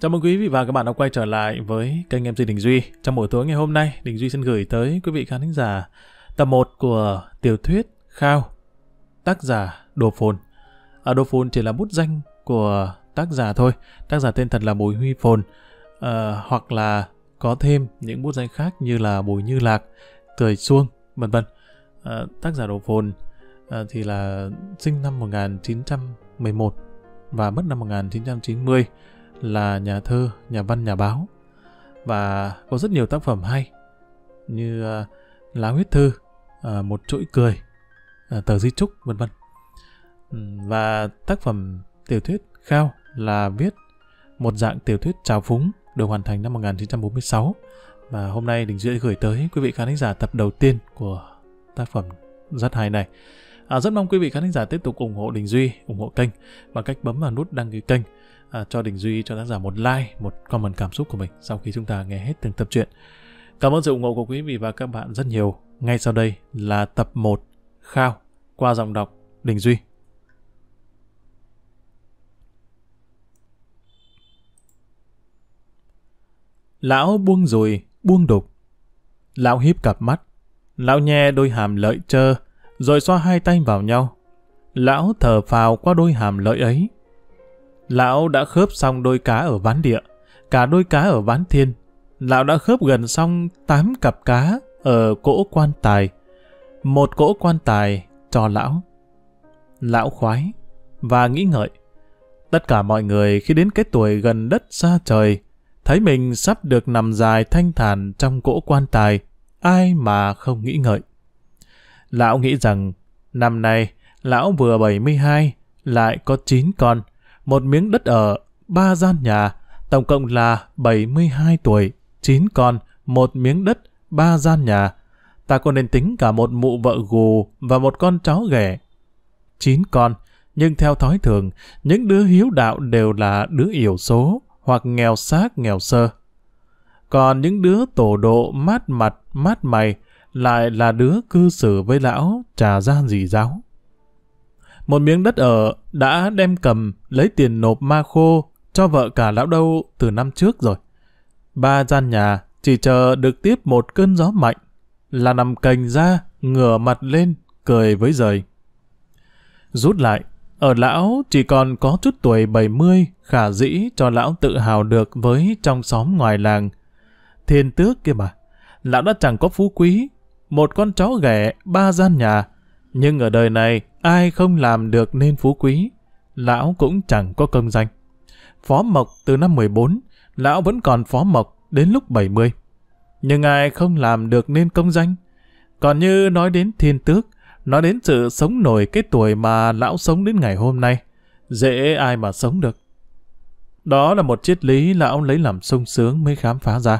Chào mừng quý vị và các bạn đã quay trở lại với kênh MC Đình Duy. Trong buổi tối ngày hôm nay, Đình Duy xin gửi tới quý vị khán thính giả tập 1 của tiểu thuyết Khao, tác giả Đồ Phồn. À, Đồ Phồn chỉ là bút danh của tác giả thôi. Tác giả tên thật là Bùi Huy Phồn, à, hoặc là có thêm những bút danh khác như là Bùi Như Lạc, Cười Xuông, vân vân. À, tác giả Đồ Phồn à, thì là sinh năm 1911 và mất năm 1990 là nhà thơ, nhà văn, nhà báo và có rất nhiều tác phẩm hay như uh, lá huyết thư, uh, một chuỗi cười, uh, tờ di trúc vân vân và tác phẩm tiểu thuyết Khao là viết một dạng tiểu thuyết trào phúng được hoàn thành năm 1946 và hôm nay Đình Duy gửi tới quý vị khán thính giả tập đầu tiên của tác phẩm rất hay này. À, rất mong quý vị khán thính giả tiếp tục ủng hộ Đình Duy, ủng hộ kênh bằng cách bấm vào nút đăng ký kênh à, cho Đình Duy, cho tác giả một like, một comment cảm xúc của mình sau khi chúng ta nghe hết từng tập truyện. Cảm ơn sự ủng hộ của quý vị và các bạn rất nhiều. Ngay sau đây là tập 1 Khao qua giọng đọc Đình Duy. Lão buông rồi, buông đục. Lão híp cặp mắt. Lão nhe đôi hàm lợi trơ, rồi xoa hai tay vào nhau. Lão thở phào qua đôi hàm lợi ấy. Lão đã khớp xong đôi cá ở ván địa, cả đôi cá ở ván thiên. Lão đã khớp gần xong 8 cặp cá ở cỗ quan tài. Một cỗ quan tài cho lão. Lão khoái và nghĩ ngợi. Tất cả mọi người khi đến cái tuổi gần đất xa trời, thấy mình sắp được nằm dài thanh thản trong cỗ quan tài, ai mà không nghĩ ngợi. Lão nghĩ rằng, năm nay, lão vừa 72, lại có 9 con, một miếng đất ở, ba gian nhà, tổng cộng là 72 tuổi, 9 con, một miếng đất, ba gian nhà. Ta còn nên tính cả một mụ vợ gù và một con cháu ghẻ. 9 con, nhưng theo thói thường, những đứa hiếu đạo đều là đứa yểu số hoặc nghèo xác nghèo sơ. Còn những đứa tổ độ mát mặt, mát mày lại là đứa cư xử với lão trà gian dì giáo một miếng đất ở đã đem cầm lấy tiền nộp ma khô cho vợ cả lão đâu từ năm trước rồi. Ba gian nhà chỉ chờ được tiếp một cơn gió mạnh là nằm cành ra, ngửa mặt lên, cười với rời. Rút lại, ở lão chỉ còn có chút tuổi 70 khả dĩ cho lão tự hào được với trong xóm ngoài làng. Thiên tước kia mà, lão đã chẳng có phú quý, một con chó ghẻ, ba gian nhà. Nhưng ở đời này, Ai không làm được nên phú quý, lão cũng chẳng có công danh. Phó Mộc từ năm 14, lão vẫn còn Phó Mộc đến lúc 70. Nhưng ai không làm được nên công danh? Còn như nói đến thiên tước, nói đến sự sống nổi cái tuổi mà lão sống đến ngày hôm nay, dễ ai mà sống được. Đó là một triết lý lão lấy làm sung sướng mới khám phá ra.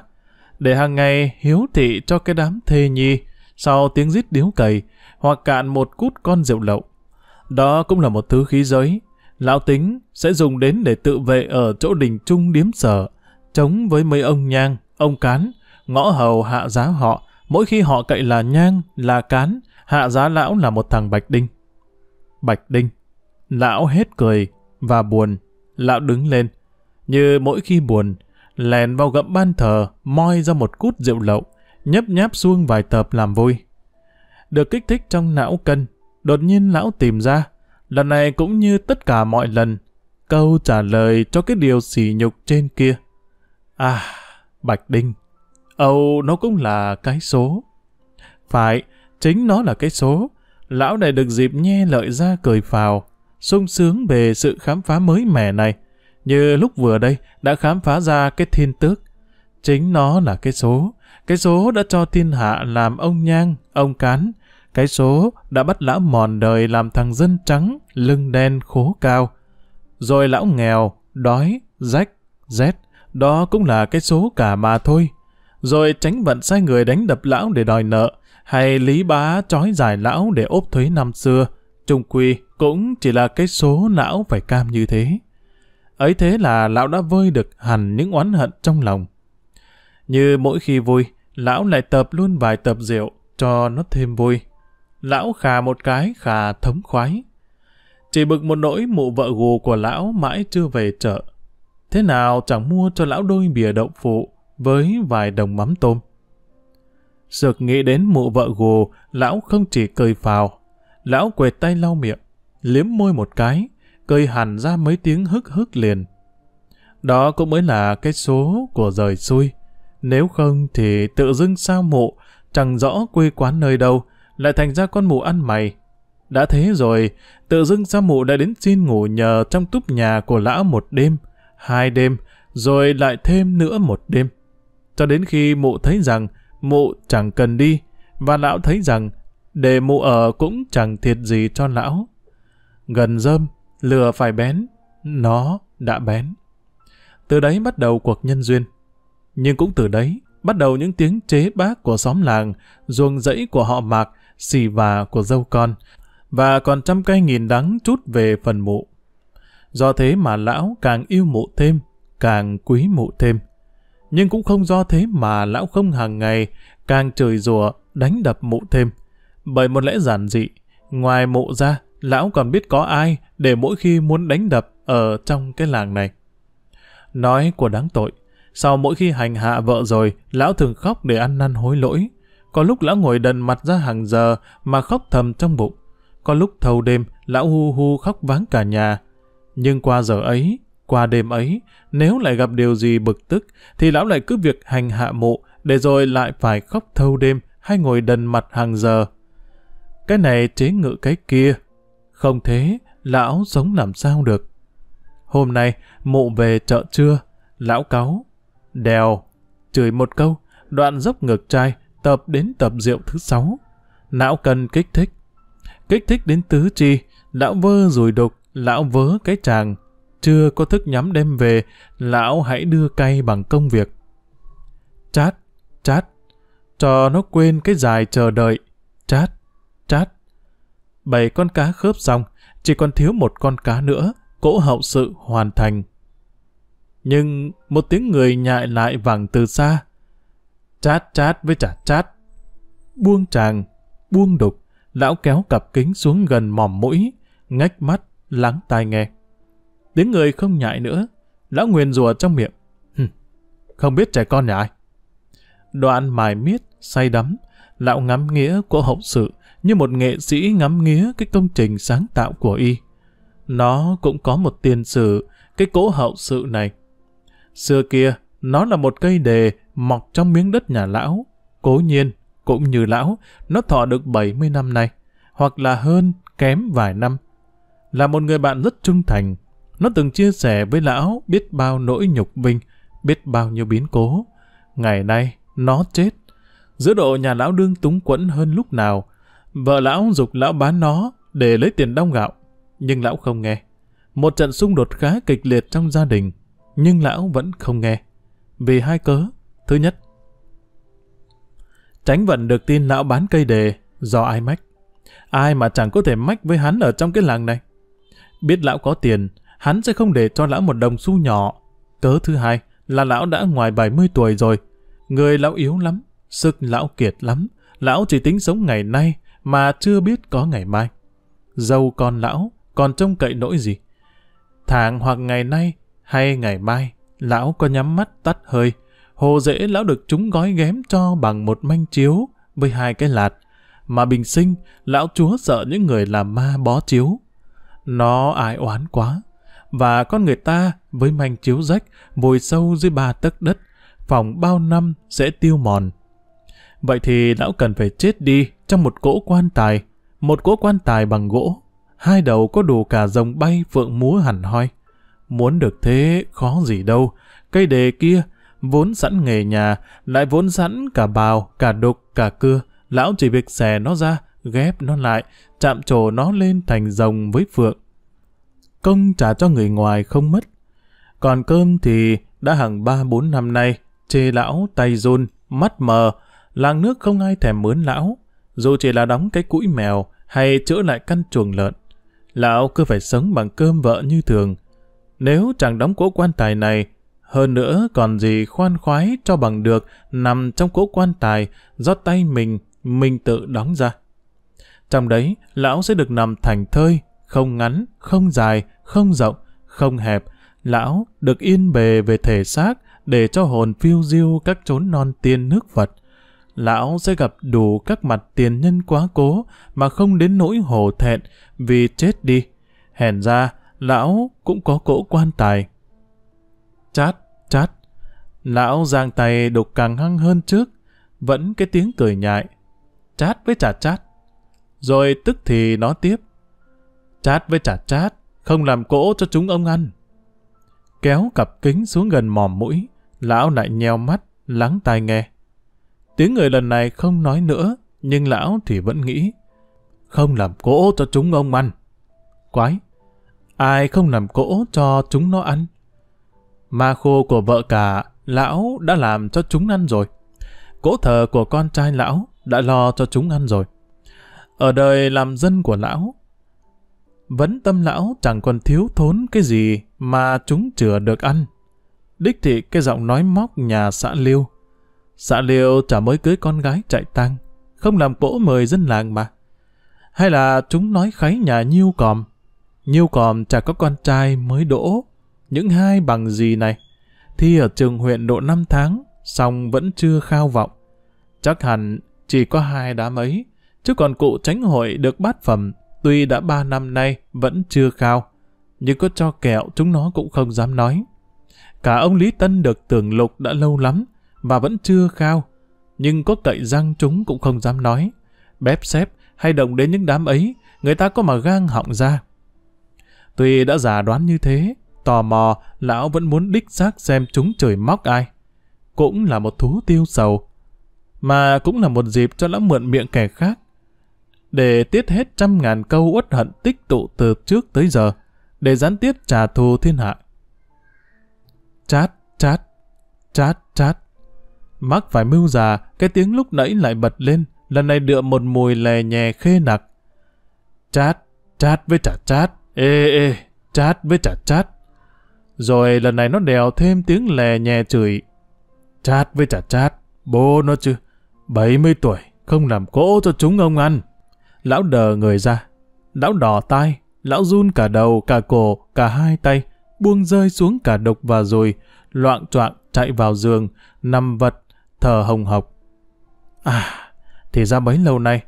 Để hàng ngày hiếu thị cho cái đám thê nhi sau tiếng rít điếu cầy hoặc cạn một cút con rượu lậu. Đó cũng là một thứ khí giới, lão tính sẽ dùng đến để tự vệ ở chỗ đình trung điếm sở, chống với mấy ông nhang, ông cán, ngõ hầu hạ giá họ, mỗi khi họ cậy là nhang, là cán, hạ giá lão là một thằng Bạch Đinh. Bạch Đinh, lão hết cười và buồn, lão đứng lên, như mỗi khi buồn, lèn vào gậm ban thờ, moi ra một cút rượu lậu, nhấp nháp xuông vài tập làm vui. Được kích thích trong não cân, đột nhiên lão tìm ra, Lần này cũng như tất cả mọi lần, câu trả lời cho cái điều sỉ nhục trên kia. À, Bạch Đinh, Âu nó cũng là cái số. Phải, chính nó là cái số. Lão này được dịp nhe lợi ra cười phào, sung sướng về sự khám phá mới mẻ này. Như lúc vừa đây đã khám phá ra cái thiên tước. Chính nó là cái số. Cái số đã cho thiên hạ làm ông nhang, ông cán, cái số đã bắt lão mòn đời làm thằng dân trắng, lưng đen khố cao. Rồi lão nghèo, đói, rách, rét, đó cũng là cái số cả mà thôi. Rồi tránh vận sai người đánh đập lão để đòi nợ, hay lý bá trói giải lão để ốp thuế năm xưa, trung quy cũng chỉ là cái số lão phải cam như thế. Ấy thế là lão đã vơi được hẳn những oán hận trong lòng. Như mỗi khi vui, lão lại tập luôn vài tập rượu cho nó thêm vui lão khà một cái khà thống khoái. Chỉ bực một nỗi mụ vợ gù của lão mãi chưa về chợ. Thế nào chẳng mua cho lão đôi bìa đậu phụ với vài đồng mắm tôm. Sực nghĩ đến mụ vợ gù, lão không chỉ cười phào. Lão quệt tay lau miệng, liếm môi một cái, cười hẳn ra mấy tiếng hức hức liền. Đó cũng mới là cái số của rời xui. Nếu không thì tự dưng sao mụ, chẳng rõ quê quán nơi đâu, lại thành ra con mụ ăn mày. Đã thế rồi, tự dưng ra mụ đã đến xin ngủ nhờ trong túp nhà của lão một đêm, hai đêm, rồi lại thêm nữa một đêm. Cho đến khi mụ thấy rằng mụ chẳng cần đi, và lão thấy rằng để mụ ở cũng chẳng thiệt gì cho lão. Gần rơm, lừa phải bén, nó đã bén. Từ đấy bắt đầu cuộc nhân duyên. Nhưng cũng từ đấy, bắt đầu những tiếng chế bác của xóm làng, ruồng rẫy của họ mạc, xì và của dâu con, và còn trăm cây nghìn đắng chút về phần mụ. Do thế mà lão càng yêu mụ thêm, càng quý mụ thêm. Nhưng cũng không do thế mà lão không hàng ngày càng trời rùa đánh đập mụ thêm. Bởi một lẽ giản dị, ngoài mụ ra, lão còn biết có ai để mỗi khi muốn đánh đập ở trong cái làng này. Nói của đáng tội, sau mỗi khi hành hạ vợ rồi, lão thường khóc để ăn năn hối lỗi, có lúc lão ngồi đần mặt ra hàng giờ mà khóc thầm trong bụng. Có lúc thâu đêm, lão hu hu khóc váng cả nhà. Nhưng qua giờ ấy, qua đêm ấy, nếu lại gặp điều gì bực tức, thì lão lại cứ việc hành hạ mộ, để rồi lại phải khóc thâu đêm hay ngồi đần mặt hàng giờ. Cái này chế ngự cái kia. Không thế, lão sống làm sao được. Hôm nay, mụ về chợ trưa, lão cáu, đèo, chửi một câu, đoạn dốc ngược trai, tập đến tập rượu thứ sáu. Não cần kích thích. Kích thích đến tứ chi, lão vơ rồi đục, lão vớ cái chàng. Chưa có thức nhắm đem về, lão hãy đưa cay bằng công việc. Chát, chát, cho nó quên cái dài chờ đợi. Chát, chát. Bảy con cá khớp xong, chỉ còn thiếu một con cá nữa, cỗ hậu sự hoàn thành. Nhưng một tiếng người nhại lại vẳng từ xa, chát chát với chả chát. Buông tràng, buông đục, lão kéo cặp kính xuống gần mỏm mũi, ngách mắt, lắng tai nghe. Tiếng người không nhại nữa, lão nguyền rùa trong miệng. không biết trẻ con nhà ai. Đoạn mài miết, say đắm, lão ngắm nghĩa của hậu sự như một nghệ sĩ ngắm nghĩa cái công trình sáng tạo của y. Nó cũng có một tiền sử, cái cố hậu sự này. Xưa kia, nó là một cây đề mọc trong miếng đất nhà lão. Cố nhiên, cũng như lão, nó thọ được 70 năm nay, hoặc là hơn kém vài năm. Là một người bạn rất trung thành, nó từng chia sẻ với lão biết bao nỗi nhục vinh biết bao nhiêu biến cố. Ngày nay, nó chết. Giữa độ nhà lão đương túng quẫn hơn lúc nào, vợ lão dục lão bán nó để lấy tiền đong gạo. Nhưng lão không nghe. Một trận xung đột khá kịch liệt trong gia đình, nhưng lão vẫn không nghe. Vì hai cớ. Thứ nhất, tránh vận được tin lão bán cây đề do ai mách. Ai mà chẳng có thể mách với hắn ở trong cái làng này. Biết lão có tiền, hắn sẽ không để cho lão một đồng xu nhỏ. Cớ thứ hai là lão đã ngoài 70 tuổi rồi. Người lão yếu lắm, sức lão kiệt lắm. Lão chỉ tính sống ngày nay mà chưa biết có ngày mai. Dâu con lão còn trông cậy nỗi gì? Thẳng hoặc ngày nay hay ngày mai Lão có nhắm mắt tắt hơi, hồ dễ lão được chúng gói ghém cho bằng một manh chiếu với hai cái lạt, mà bình sinh lão chúa sợ những người làm ma bó chiếu. Nó ai oán quá, và con người ta với manh chiếu rách vùi sâu dưới ba tấc đất, phòng bao năm sẽ tiêu mòn. Vậy thì lão cần phải chết đi trong một cỗ quan tài, một cỗ quan tài bằng gỗ, hai đầu có đủ cả rồng bay phượng múa hẳn hoi. Muốn được thế khó gì đâu, cây đề kia vốn sẵn nghề nhà, lại vốn sẵn cả bào, cả đục, cả cưa, lão chỉ việc xè nó ra, ghép nó lại, chạm trổ nó lên thành rồng với phượng. Công trả cho người ngoài không mất. Còn cơm thì đã hàng ba bốn năm nay, chê lão tay run, mắt mờ, làng nước không ai thèm mướn lão, dù chỉ là đóng cái cũi mèo hay chữa lại căn chuồng lợn. Lão cứ phải sống bằng cơm vợ như thường, nếu chẳng đóng cỗ quan tài này, hơn nữa còn gì khoan khoái cho bằng được nằm trong cỗ quan tài do tay mình, mình tự đóng ra. Trong đấy, lão sẽ được nằm thành thơi, không ngắn, không dài, không rộng, không hẹp. Lão được yên bề về thể xác để cho hồn phiêu diêu các chốn non tiên nước Phật. Lão sẽ gặp đủ các mặt tiền nhân quá cố mà không đến nỗi hổ thẹn vì chết đi. Hèn ra, lão cũng có cỗ quan tài. Chát, chát, lão giang tay đục càng hăng hơn trước, vẫn cái tiếng cười nhại. Chát với chả chát. Rồi tức thì nó tiếp. Chát với chả chát, không làm cỗ cho chúng ông ăn. Kéo cặp kính xuống gần mòm mũi, lão lại nheo mắt, lắng tai nghe. Tiếng người lần này không nói nữa, nhưng lão thì vẫn nghĩ. Không làm cỗ cho chúng ông ăn. Quái, ai không làm cỗ cho chúng nó ăn. Ma khô của vợ cả, lão đã làm cho chúng ăn rồi. Cỗ thờ của con trai lão đã lo cho chúng ăn rồi. Ở đời làm dân của lão, vấn tâm lão chẳng còn thiếu thốn cái gì mà chúng chừa được ăn. Đích thị cái giọng nói móc nhà xã Liêu. Xã Liêu chả mới cưới con gái chạy tăng không làm cỗ mời dân làng mà. Hay là chúng nói kháy nhà nhiêu còm, Nhiêu còn chả có con trai mới đỗ. Những hai bằng gì này? Thi ở trường huyện độ 5 tháng, xong vẫn chưa khao vọng. Chắc hẳn chỉ có hai đám ấy, chứ còn cụ tránh hội được bát phẩm, tuy đã ba năm nay vẫn chưa khao. Nhưng có cho kẹo chúng nó cũng không dám nói. Cả ông Lý Tân được tưởng lục đã lâu lắm, và vẫn chưa khao. Nhưng có cậy răng chúng cũng không dám nói. Bép xếp hay động đến những đám ấy, người ta có mà gan họng ra. Tuy đã giả đoán như thế, tò mò, lão vẫn muốn đích xác xem chúng trời móc ai. Cũng là một thú tiêu sầu, mà cũng là một dịp cho lão mượn miệng kẻ khác. Để tiết hết trăm ngàn câu uất hận tích tụ từ trước tới giờ, để gián tiếp trả thù thiên hạ. Chát, chát, chát, chát. Mắc phải mưu già, cái tiếng lúc nãy lại bật lên, lần này đựa một mùi lè nhè khê nặc. Chát, chát với trả chát, Ê ê, chát với chả chát. Rồi lần này nó đèo thêm tiếng lè nhè chửi. Chát với chả chát, bố nó chứ. 70 tuổi, không làm cỗ cho chúng ông ăn. Lão đờ người ra. Lão đỏ tai, lão run cả đầu, cả cổ, cả hai tay. Buông rơi xuống cả đục và rồi, loạn choạng chạy vào giường, nằm vật, thở hồng hộc. À, thì ra mấy lâu nay,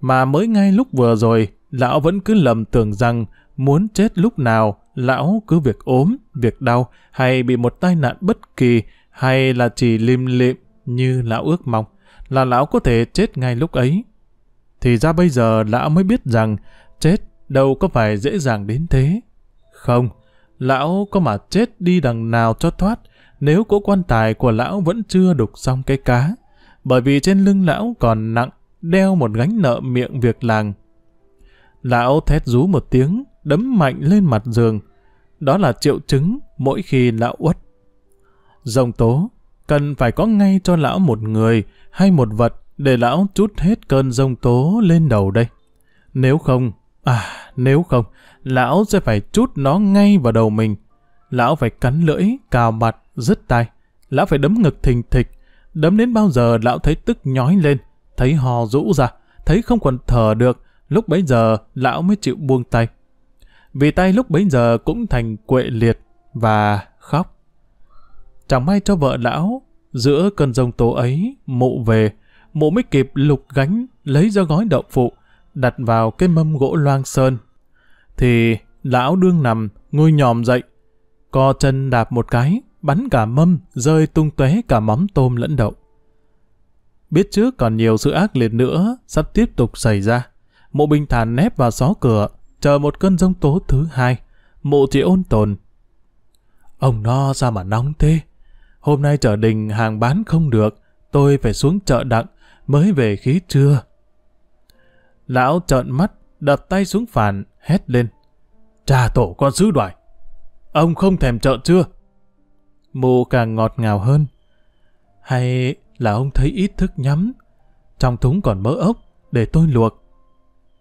mà mới ngay lúc vừa rồi, lão vẫn cứ lầm tưởng rằng muốn chết lúc nào, lão cứ việc ốm, việc đau, hay bị một tai nạn bất kỳ, hay là chỉ lim lịm như lão ước mong, là lão có thể chết ngay lúc ấy. Thì ra bây giờ lão mới biết rằng chết đâu có phải dễ dàng đến thế. Không, lão có mà chết đi đằng nào cho thoát, nếu cỗ quan tài của lão vẫn chưa đục xong cái cá, bởi vì trên lưng lão còn nặng, đeo một gánh nợ miệng việc làng. Lão thét rú một tiếng, đấm mạnh lên mặt giường. Đó là triệu chứng mỗi khi lão uất. Dòng tố, cần phải có ngay cho lão một người hay một vật để lão chút hết cơn dông tố lên đầu đây. Nếu không, à, nếu không, lão sẽ phải chút nó ngay vào đầu mình. Lão phải cắn lưỡi, cào mặt, rứt tay. Lão phải đấm ngực thình thịch. Đấm đến bao giờ lão thấy tức nhói lên, thấy hò rũ ra, thấy không còn thở được. Lúc bấy giờ, lão mới chịu buông tay vì tay lúc bấy giờ cũng thành quệ liệt và khóc. Chẳng may cho vợ lão, giữa cơn rông tố ấy, mụ về, mụ mới kịp lục gánh lấy ra gói đậu phụ, đặt vào cái mâm gỗ loang sơn. Thì lão đương nằm, ngồi nhòm dậy, co chân đạp một cái, bắn cả mâm, rơi tung tóe cả mắm tôm lẫn đậu. Biết trước còn nhiều sự ác liệt nữa sắp tiếp tục xảy ra, mộ bình thản nép vào xó cửa, chờ một cơn giông tố thứ hai, mụ thì ôn tồn. Ông no sao mà nóng thế? Hôm nay chợ đình hàng bán không được, tôi phải xuống chợ đặng, mới về khí trưa. Lão trợn mắt, đập tay xuống phản, hét lên. trà tổ con sứ đoài, ông không thèm chợ chưa? Mụ càng ngọt ngào hơn. Hay là ông thấy ít thức nhắm, trong thúng còn mỡ ốc, để tôi luộc.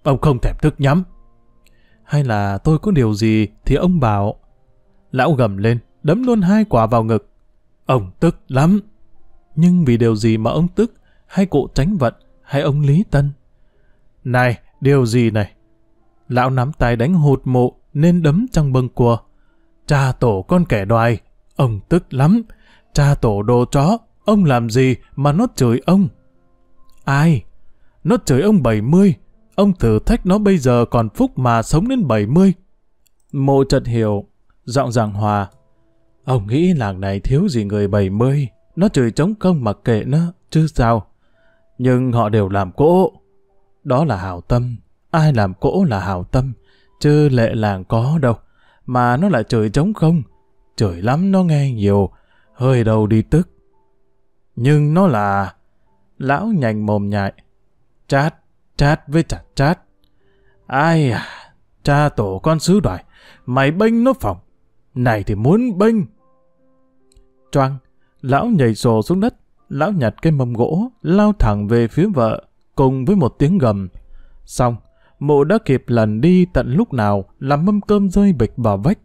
Ông không thèm thức nhắm hay là tôi có điều gì thì ông bảo. Lão gầm lên, đấm luôn hai quả vào ngực. Ông tức lắm. Nhưng vì điều gì mà ông tức, hay cụ tránh vận, hay ông Lý Tân? Này, điều gì này? Lão nắm tay đánh hụt mộ nên đấm trong bâng cua. Cha tổ con kẻ đoài, ông tức lắm. Cha tổ đồ chó, ông làm gì mà nó chửi ông? Ai? Nó chửi ông bảy mươi. Ông thử thách nó bây giờ còn phúc mà sống đến 70. Mộ trật hiểu, giọng giảng hòa. Ông nghĩ làng này thiếu gì người 70, nó chửi chống công mà kệ nó, chứ sao. Nhưng họ đều làm cỗ. Đó là hào tâm, ai làm cỗ là hào tâm, chứ lệ làng có đâu. Mà nó lại chửi chống không, chửi lắm nó nghe nhiều, hơi đầu đi tức. Nhưng nó là... Lão nhành mồm nhại. Chát, chát với chả chát. Ai à, cha tổ con sứ đoài, mày bênh nó phòng, này thì muốn bênh. Choang, lão nhảy sổ xuống đất, lão nhặt cái mâm gỗ, lao thẳng về phía vợ, cùng với một tiếng gầm. Xong, mụ đã kịp lần đi tận lúc nào làm mâm cơm rơi bịch vào vách.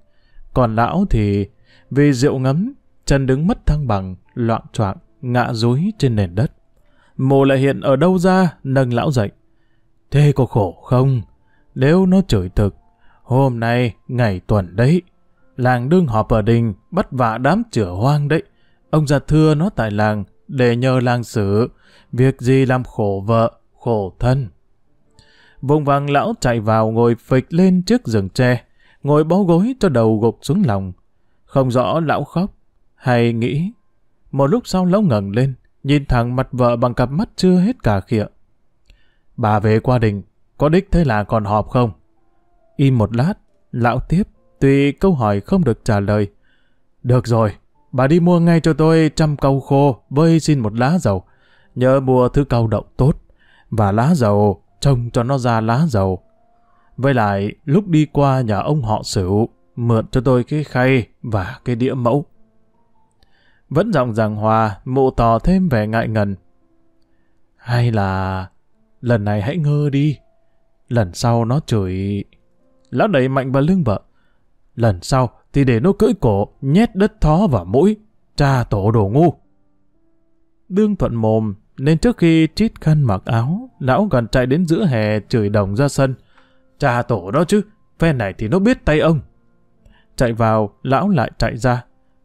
Còn lão thì, vì rượu ngấm, chân đứng mất thăng bằng, loạn choạng ngã rúi trên nền đất. Mụ lại hiện ở đâu ra, nâng lão dậy. Thế có khổ không? Nếu nó chửi thực, hôm nay ngày tuần đấy, làng đương họp ở đình bắt vạ đám chửa hoang đấy. Ông già thưa nó tại làng để nhờ làng xử, việc gì làm khổ vợ, khổ thân. Vùng vàng lão chạy vào ngồi phịch lên trước giường tre, ngồi bó gối cho đầu gục xuống lòng. Không rõ lão khóc hay nghĩ. Một lúc sau lão ngẩng lên, nhìn thẳng mặt vợ bằng cặp mắt chưa hết cả khịa. Bà về qua đình, có đích thế là còn họp không? Im một lát, lão tiếp, tuy câu hỏi không được trả lời. Được rồi, bà đi mua ngay cho tôi trăm câu khô với xin một lá dầu. Nhớ mua thứ câu đậu tốt, và lá dầu trông cho nó ra lá dầu. Với lại, lúc đi qua nhà ông họ Sửu, mượn cho tôi cái khay và cái đĩa mẫu. Vẫn giọng rằng hòa, mụ tỏ thêm vẻ ngại ngần. Hay là Lần này hãy ngơ đi. Lần sau nó chửi... Lão đẩy mạnh vào lưng vợ. Lần sau thì để nó cưỡi cổ, nhét đất thó vào mũi. Cha tổ đồ ngu. Đương thuận mồm, nên trước khi chít khăn mặc áo, lão còn chạy đến giữa hè chửi đồng ra sân. Cha tổ đó chứ, phen này thì nó biết tay ông. Chạy vào, lão lại chạy ra.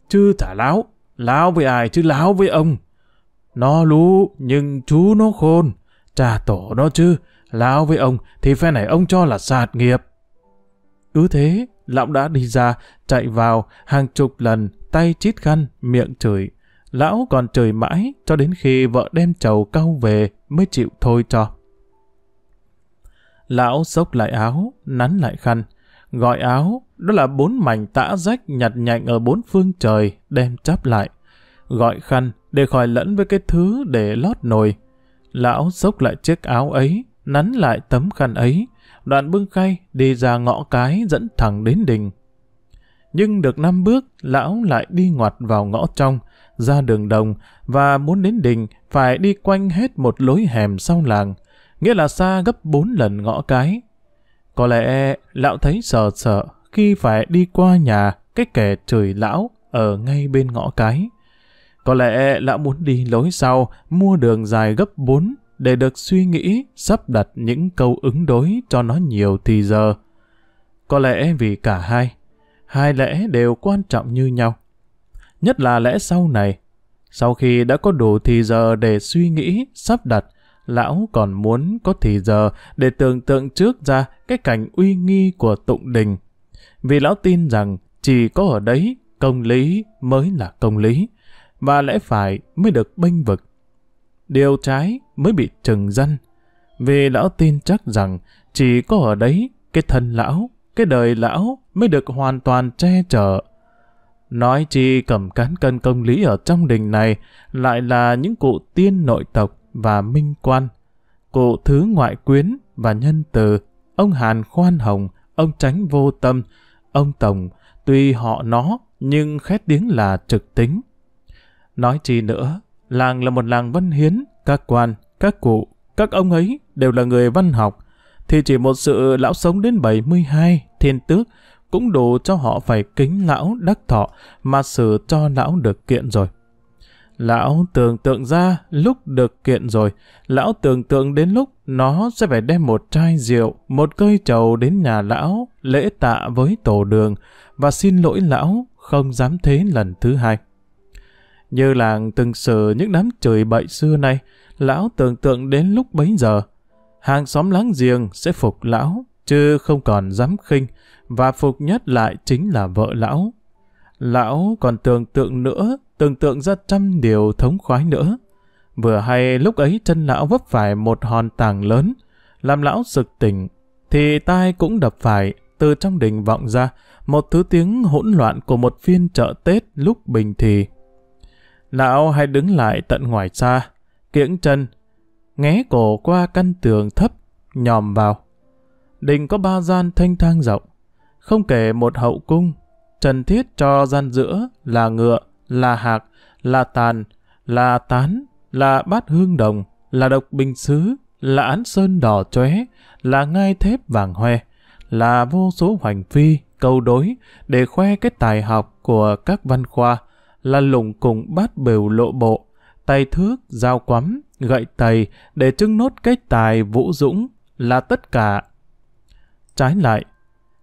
Chứ thả lão, lão với ai chứ lão với ông. Nó lú, nhưng chú nó khôn. Trà tổ đó chứ, lão với ông thì phe này ông cho là sạt nghiệp. Cứ thế, lão đã đi ra, chạy vào hàng chục lần, tay chít khăn, miệng chửi. Lão còn chửi mãi cho đến khi vợ đem chầu cau về mới chịu thôi cho. Lão xốc lại áo, nắn lại khăn. Gọi áo, đó là bốn mảnh tã rách nhặt nhạnh ở bốn phương trời, đem chắp lại. Gọi khăn, để khỏi lẫn với cái thứ để lót nồi. Lão xốc lại chiếc áo ấy, nắn lại tấm khăn ấy, đoạn bưng khay đi ra ngõ cái dẫn thẳng đến đình. Nhưng được năm bước, lão lại đi ngoặt vào ngõ trong, ra đường đồng và muốn đến đình phải đi quanh hết một lối hẻm sau làng, nghĩa là xa gấp bốn lần ngõ cái. Có lẽ lão thấy sợ sợ khi phải đi qua nhà cái kẻ chửi lão ở ngay bên ngõ cái. Có lẽ lão muốn đi lối sau, mua đường dài gấp 4 để được suy nghĩ, sắp đặt những câu ứng đối cho nó nhiều thì giờ. Có lẽ vì cả hai, hai lẽ đều quan trọng như nhau. Nhất là lẽ sau này, sau khi đã có đủ thì giờ để suy nghĩ, sắp đặt, lão còn muốn có thì giờ để tưởng tượng trước ra cái cảnh uy nghi của tụng đình. Vì lão tin rằng chỉ có ở đấy công lý mới là công lý và lẽ phải mới được bênh vực. Điều trái mới bị trừng dân, vì lão tin chắc rằng chỉ có ở đấy cái thân lão, cái đời lão mới được hoàn toàn che chở. Nói chi cầm cán cân công lý ở trong đình này lại là những cụ tiên nội tộc và minh quan, cụ thứ ngoại quyến và nhân từ, ông Hàn Khoan Hồng, ông Tránh Vô Tâm, ông Tổng, tuy họ nó nhưng khét tiếng là trực tính. Nói chi nữa, làng là một làng văn hiến, các quan, các cụ, các ông ấy đều là người văn học, thì chỉ một sự lão sống đến 72, thiên tước, cũng đủ cho họ phải kính lão đắc thọ mà xử cho lão được kiện rồi. Lão tưởng tượng ra lúc được kiện rồi, lão tưởng tượng đến lúc nó sẽ phải đem một chai rượu, một cây trầu đến nhà lão, lễ tạ với tổ đường và xin lỗi lão không dám thế lần thứ hai. Như làng từng xử những đám chửi bậy xưa nay, lão tưởng tượng đến lúc bấy giờ. Hàng xóm láng giềng sẽ phục lão, chứ không còn dám khinh, và phục nhất lại chính là vợ lão. Lão còn tưởng tượng nữa, tưởng tượng ra trăm điều thống khoái nữa. Vừa hay lúc ấy chân lão vấp phải một hòn tảng lớn, làm lão sực tỉnh, thì tai cũng đập phải, từ trong đình vọng ra một thứ tiếng hỗn loạn của một phiên chợ Tết lúc bình thì Lão hay đứng lại tận ngoài xa, kiễng chân, ngé cổ qua căn tường thấp, nhòm vào. Đình có ba gian thanh thang rộng, không kể một hậu cung, trần thiết cho gian giữa là ngựa, là hạc, là tàn, là tán, là bát hương đồng, là độc bình sứ, là án sơn đỏ chóe, là ngai thép vàng hoe, là vô số hoành phi, câu đối để khoe cái tài học của các văn khoa, là lùng cùng bát bều lộ bộ, tay thước, dao quắm, gậy tay để trưng nốt cái tài vũ dũng là tất cả. Trái lại,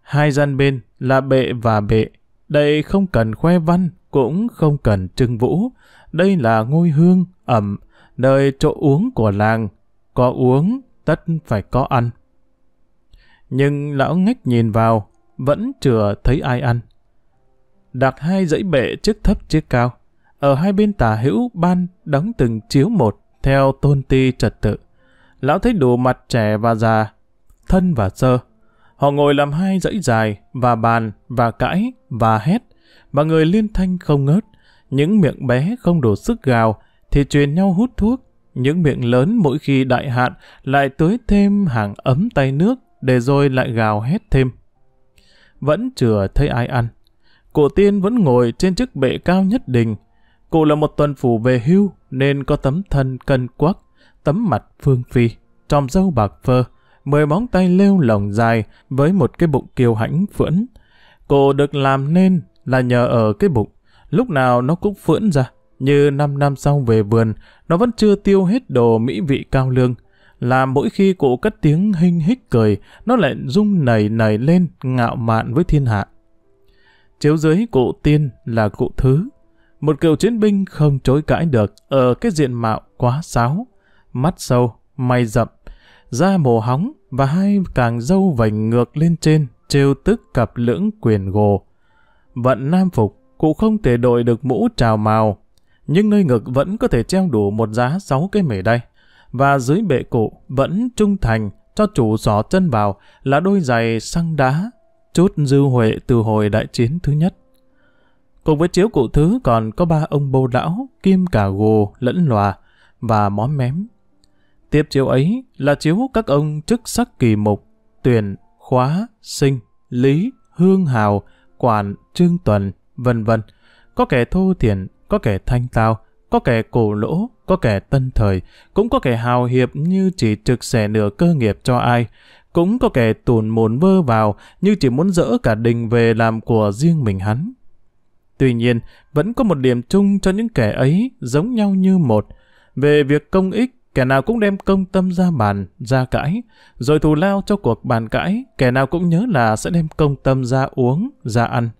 hai gian bên là bệ và bệ, đây không cần khoe văn, cũng không cần trưng vũ, đây là ngôi hương, ẩm, nơi chỗ uống của làng, có uống tất phải có ăn. Nhưng lão ngách nhìn vào, vẫn chưa thấy ai ăn đặt hai dãy bệ chiếc thấp chiếc cao. Ở hai bên tả hữu ban đóng từng chiếu một theo tôn ti trật tự. Lão thấy đủ mặt trẻ và già, thân và sơ. Họ ngồi làm hai dãy dài và bàn và cãi và hét và người liên thanh không ngớt. Những miệng bé không đủ sức gào thì truyền nhau hút thuốc. Những miệng lớn mỗi khi đại hạn lại tưới thêm hàng ấm tay nước để rồi lại gào hét thêm. Vẫn chưa thấy ai ăn. Cổ tiên vẫn ngồi trên chức bệ cao nhất đình. Cụ là một tuần phủ về hưu nên có tấm thân cân quắc, tấm mặt phương phi, tròm dâu bạc phơ, mười móng tay lêu lồng dài với một cái bụng kiều hãnh phưỡn. Cổ được làm nên là nhờ ở cái bụng, lúc nào nó cũng phưỡn ra. Như năm năm sau về vườn, nó vẫn chưa tiêu hết đồ mỹ vị cao lương. làm mỗi khi cụ cất tiếng hinh hích cười, nó lại rung nảy nảy lên, ngạo mạn với thiên hạ chiếu dưới cụ tiên là cụ thứ. Một cựu chiến binh không chối cãi được ở cái diện mạo quá sáo, mắt sâu, mày rậm, da mồ hóng và hai càng dâu vành ngược lên trên, trêu tức cặp lưỡng quyền gồ. Vận nam phục, cụ không thể đội được mũ trào màu, nhưng nơi ngực vẫn có thể treo đủ một giá sáu cái mề đây Và dưới bệ cụ vẫn trung thành cho chủ giỏ chân vào là đôi giày xăng đá chút dư huệ từ hồi đại chiến thứ nhất. Cùng với chiếu cụ thứ còn có ba ông bô đảo kim cả gồ, lẫn lòa và món mém. Tiếp chiếu ấy là chiếu các ông chức sắc kỳ mục, tuyển, khóa, sinh, lý, hương hào, quản, trương tuần, vân vân. Có kẻ thô thiển, có kẻ thanh tao, có kẻ cổ lỗ, có kẻ tân thời, cũng có kẻ hào hiệp như chỉ trực xẻ nửa cơ nghiệp cho ai, cũng có kẻ tuồn mồn vơ vào như chỉ muốn dỡ cả đình về làm của riêng mình hắn. Tuy nhiên, vẫn có một điểm chung cho những kẻ ấy giống nhau như một. Về việc công ích, kẻ nào cũng đem công tâm ra bàn, ra cãi, rồi thù lao cho cuộc bàn cãi, kẻ nào cũng nhớ là sẽ đem công tâm ra uống, ra ăn.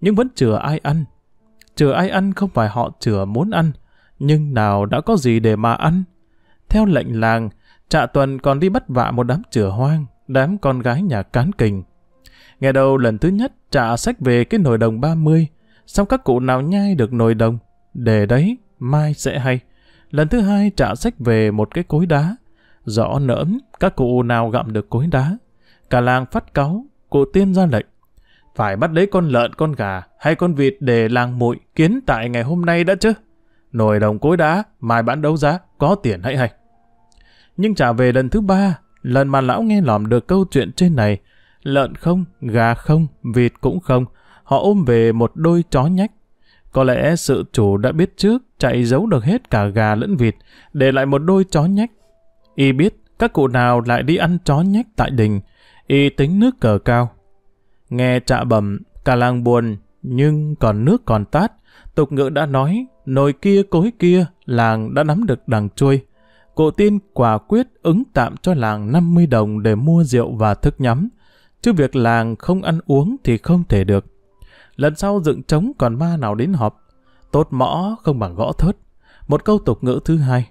Nhưng vẫn chừa ai ăn. Chừa ai ăn không phải họ chừa muốn ăn, nhưng nào đã có gì để mà ăn. Theo lệnh làng, Trạ Tuần còn đi bắt vạ một đám chừa hoang, đám con gái nhà cán kình. Ngày đầu lần thứ nhất trả sách về cái nồi đồng 30, xong các cụ nào nhai được nồi đồng, để đấy, mai sẽ hay. Lần thứ hai trả sách về một cái cối đá, rõ nỡm các cụ nào gặm được cối đá. Cả làng phát cáu, cụ tiên ra lệnh. Phải bắt lấy con lợn, con gà hay con vịt để làng muội kiến tại ngày hôm nay đã chứ. Nồi đồng cối đá, mai bán đấu giá, có tiền hãy hay. Nhưng trả về lần thứ ba, Lần mà lão nghe lỏm được câu chuyện trên này, lợn không, gà không, vịt cũng không, họ ôm về một đôi chó nhách. Có lẽ sự chủ đã biết trước chạy giấu được hết cả gà lẫn vịt, để lại một đôi chó nhách. Y biết các cụ nào lại đi ăn chó nhách tại đình, y tính nước cờ cao. Nghe trạ bầm cả làng buồn, nhưng còn nước còn tát, tục ngữ đã nói, nồi kia cối kia, làng đã nắm được đằng chuôi. Cô tiên quả quyết ứng tạm cho làng 50 đồng để mua rượu và thức nhắm, chứ việc làng không ăn uống thì không thể được. Lần sau dựng trống còn ma nào đến họp, tốt mõ không bằng gõ thớt. Một câu tục ngữ thứ hai.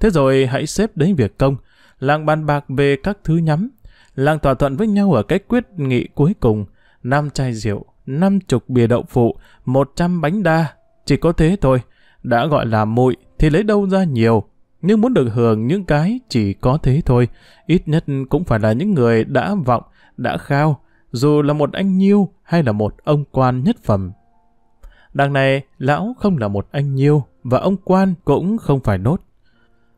Thế rồi hãy xếp đến việc công, làng bàn bạc về các thứ nhắm. Làng thỏa thuận với nhau ở cái quyết nghị cuối cùng, năm chai rượu, năm chục bìa đậu phụ, một trăm bánh đa, chỉ có thế thôi. Đã gọi là muội thì lấy đâu ra nhiều, nhưng muốn được hưởng những cái chỉ có thế thôi, ít nhất cũng phải là những người đã vọng, đã khao, dù là một anh nhiêu hay là một ông quan nhất phẩm. Đằng này, lão không là một anh nhiêu, và ông quan cũng không phải nốt.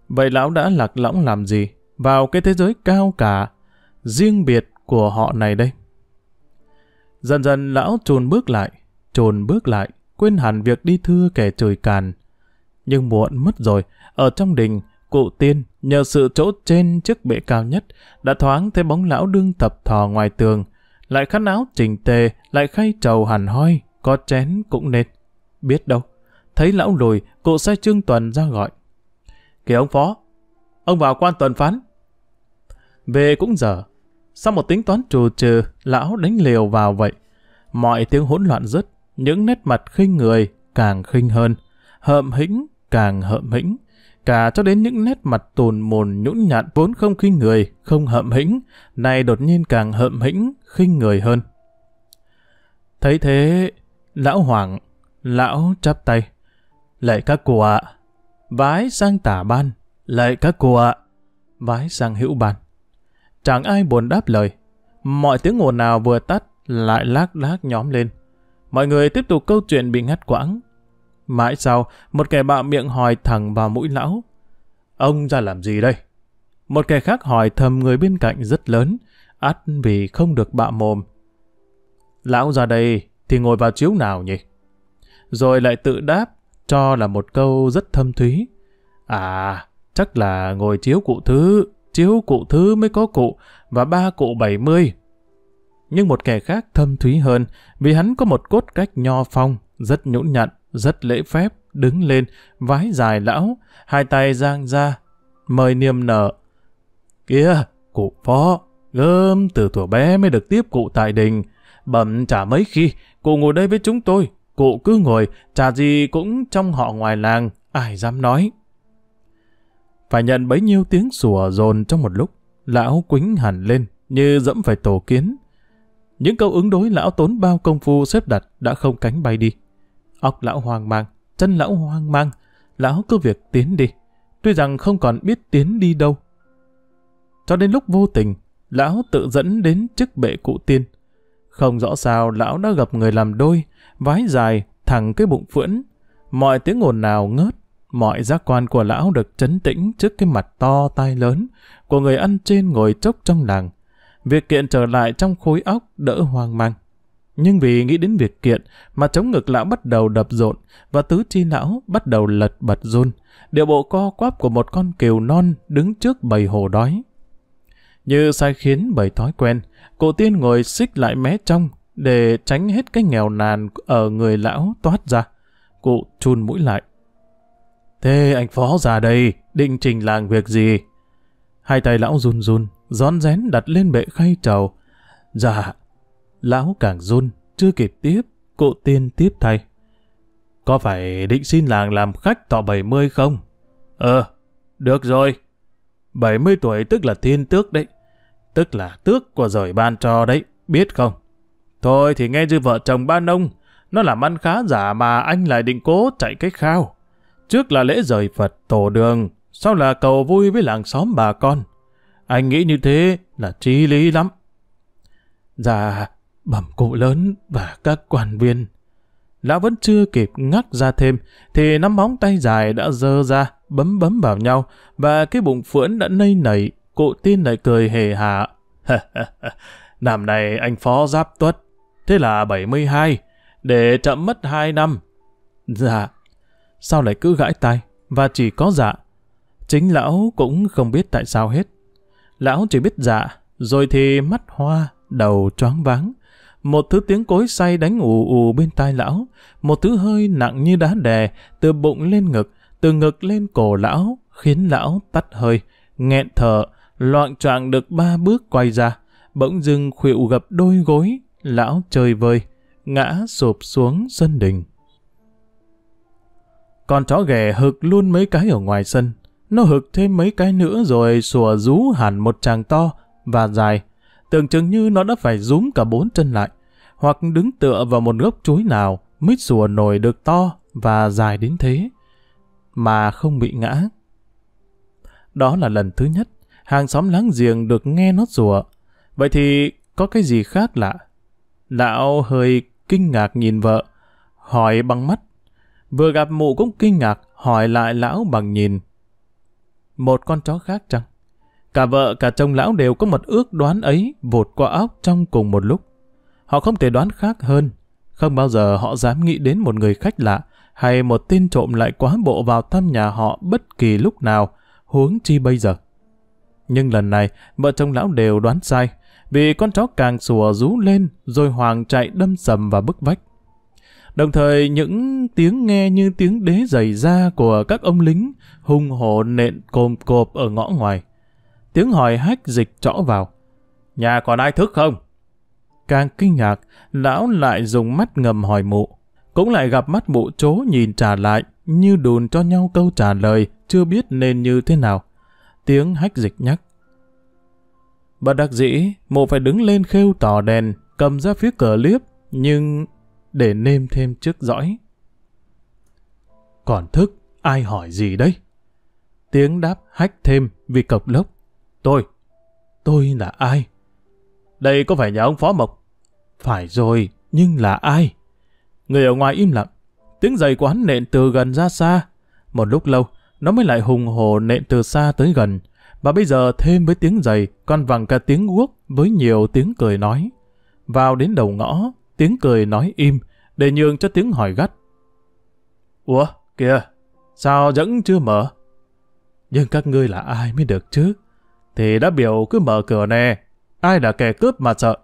Vậy lão đã lạc lõng làm gì? Vào cái thế giới cao cả, riêng biệt của họ này đây. Dần dần lão trồn bước lại, trồn bước lại, quên hẳn việc đi thưa kẻ trời càn, nhưng muộn mất rồi. Ở trong đình, cụ tiên nhờ sự chỗ trên chiếc bệ cao nhất đã thoáng thấy bóng lão đương tập thò ngoài tường. Lại khăn áo chỉnh tề, lại khay trầu hẳn hoi, có chén cũng nên. Biết đâu, thấy lão lùi, cụ sai Trương Tuần ra gọi. Kìa ông phó, ông vào quan tuần phán. Về cũng dở, sau một tính toán trù trừ, lão đánh liều vào vậy. Mọi tiếng hỗn loạn dứt, những nét mặt khinh người càng khinh hơn. Hợm hĩnh, càng hậm hĩnh, cả cho đến những nét mặt tồn mồn nhũn nhạt vốn không khinh người, không hậm hĩnh, nay đột nhiên càng hậm hĩnh, khinh người hơn. Thấy thế, lão hoàng, lão chắp tay. Lạy các cụ ạ, vái sang tả ban, lạy các cụ ạ, vái sang hữu ban. Chẳng ai buồn đáp lời, mọi tiếng nguồn nào vừa tắt lại lác đác nhóm lên. Mọi người tiếp tục câu chuyện bị ngắt quãng, Mãi sau, một kẻ bạo miệng hỏi thẳng vào mũi lão. Ông ra làm gì đây? Một kẻ khác hỏi thầm người bên cạnh rất lớn, ắt vì không được bạ mồm. Lão ra đây thì ngồi vào chiếu nào nhỉ? Rồi lại tự đáp, cho là một câu rất thâm thúy. À, chắc là ngồi chiếu cụ thứ, chiếu cụ thứ mới có cụ, và ba cụ bảy mươi. Nhưng một kẻ khác thâm thúy hơn, vì hắn có một cốt cách nho phong, rất nhũn nhặn, rất lễ phép, đứng lên, vái dài lão, hai tay giang ra, mời niềm nở. Kia, cụ phó, gớm từ tuổi bé mới được tiếp cụ tại đình. Bẩm trả mấy khi, cụ ngồi đây với chúng tôi, cụ cứ ngồi, trả gì cũng trong họ ngoài làng, ai dám nói. Phải nhận bấy nhiêu tiếng sủa dồn trong một lúc, lão quính hẳn lên, như dẫm phải tổ kiến. Những câu ứng đối lão tốn bao công phu xếp đặt đã không cánh bay đi. Óc lão hoang mang, chân lão hoang mang, lão cứ việc tiến đi, tuy rằng không còn biết tiến đi đâu. Cho đến lúc vô tình, lão tự dẫn đến chức bệ cụ tiên. Không rõ sao lão đã gặp người làm đôi, vái dài, thẳng cái bụng phưỡn. Mọi tiếng ồn nào ngớt, mọi giác quan của lão được chấn tĩnh trước cái mặt to tai lớn của người ăn trên ngồi chốc trong làng. Việc kiện trở lại trong khối óc đỡ hoang mang. Nhưng vì nghĩ đến việc kiện mà chống ngực lão bắt đầu đập rộn và tứ chi lão bắt đầu lật bật run, điệu bộ co quắp của một con kiều non đứng trước bầy hồ đói. Như sai khiến bởi thói quen, cổ tiên ngồi xích lại mé trong để tránh hết cái nghèo nàn ở người lão toát ra. Cụ chun mũi lại. Thế anh phó già đây, định trình làng việc gì? Hai tay lão run run, rón rén đặt lên bệ khay trầu. Dạ, Lão càng run, chưa kịp tiếp, cụ tiên tiếp thay. Có phải định xin làng làm khách thọ 70 không? Ờ, được rồi. 70 tuổi tức là thiên tước đấy. Tức là tước của rời ban cho đấy, biết không? Thôi thì nghe như vợ chồng ba nông, nó làm ăn khá giả mà anh lại định cố chạy cái khao. Trước là lễ rời Phật tổ đường, sau là cầu vui với làng xóm bà con. Anh nghĩ như thế là trí lý lắm. Dạ, bẩm cụ lớn và các quan viên. Lão vẫn chưa kịp ngắt ra thêm, thì nắm móng tay dài đã dơ ra, bấm bấm vào nhau, và cái bụng phưỡn đã nây nảy, cụ tin lại cười hề hạ. năm này anh phó giáp tuất, thế là 72, để chậm mất 2 năm. Dạ, sao lại cứ gãi tay, và chỉ có dạ. Chính lão cũng không biết tại sao hết. Lão chỉ biết dạ, rồi thì mắt hoa, đầu choáng váng một thứ tiếng cối say đánh ù ù bên tai lão, một thứ hơi nặng như đá đè, từ bụng lên ngực, từ ngực lên cổ lão, khiến lão tắt hơi, nghẹn thở, loạn choạng được ba bước quay ra, bỗng dưng khuỵu gập đôi gối, lão trời vơi, ngã sụp xuống sân đình. Con chó ghẻ hực luôn mấy cái ở ngoài sân, nó hực thêm mấy cái nữa rồi sủa rú hẳn một chàng to và dài, tưởng chừng như nó đã phải rúm cả bốn chân lại, hoặc đứng tựa vào một gốc chuối nào mới sùa nổi được to và dài đến thế, mà không bị ngã. Đó là lần thứ nhất, hàng xóm láng giềng được nghe nó rùa Vậy thì có cái gì khác lạ? Lão hơi kinh ngạc nhìn vợ, hỏi bằng mắt. Vừa gặp mụ cũng kinh ngạc, hỏi lại lão bằng nhìn. Một con chó khác chăng? Cả vợ cả chồng lão đều có một ước đoán ấy vột qua óc trong cùng một lúc. Họ không thể đoán khác hơn. Không bao giờ họ dám nghĩ đến một người khách lạ hay một tên trộm lại quá bộ vào thăm nhà họ bất kỳ lúc nào, huống chi bây giờ. Nhưng lần này, vợ chồng lão đều đoán sai, vì con chó càng sủa rú lên rồi hoàng chạy đâm sầm vào bức vách. Đồng thời những tiếng nghe như tiếng đế giày da của các ông lính hung hổ nện cồm cộp ở ngõ ngoài tiếng hỏi hách dịch trõ vào. Nhà còn ai thức không? Càng kinh ngạc, lão lại dùng mắt ngầm hỏi mụ. Cũng lại gặp mắt mụ chố nhìn trả lại, như đùn cho nhau câu trả lời, chưa biết nên như thế nào. Tiếng hách dịch nhắc. bà đặc dĩ, mụ phải đứng lên khêu tỏ đèn, cầm ra phía cửa liếp, nhưng để nêm thêm trước dõi. Còn thức, ai hỏi gì đấy? Tiếng đáp hách thêm vì cộc lốc. Tôi, tôi là ai? Đây có phải nhà ông Phó Mộc? Phải rồi, nhưng là ai? Người ở ngoài im lặng, tiếng giày của hắn nện từ gần ra xa. Một lúc lâu, nó mới lại hùng hồ nện từ xa tới gần. Và bây giờ thêm với tiếng giày, còn vẳng cả tiếng guốc với nhiều tiếng cười nói. Vào đến đầu ngõ, tiếng cười nói im, để nhường cho tiếng hỏi gắt. Ủa, kìa, sao vẫn chưa mở? Nhưng các ngươi là ai mới được chứ? thì đã biểu cứ mở cửa nè, ai là kẻ cướp mà sợ.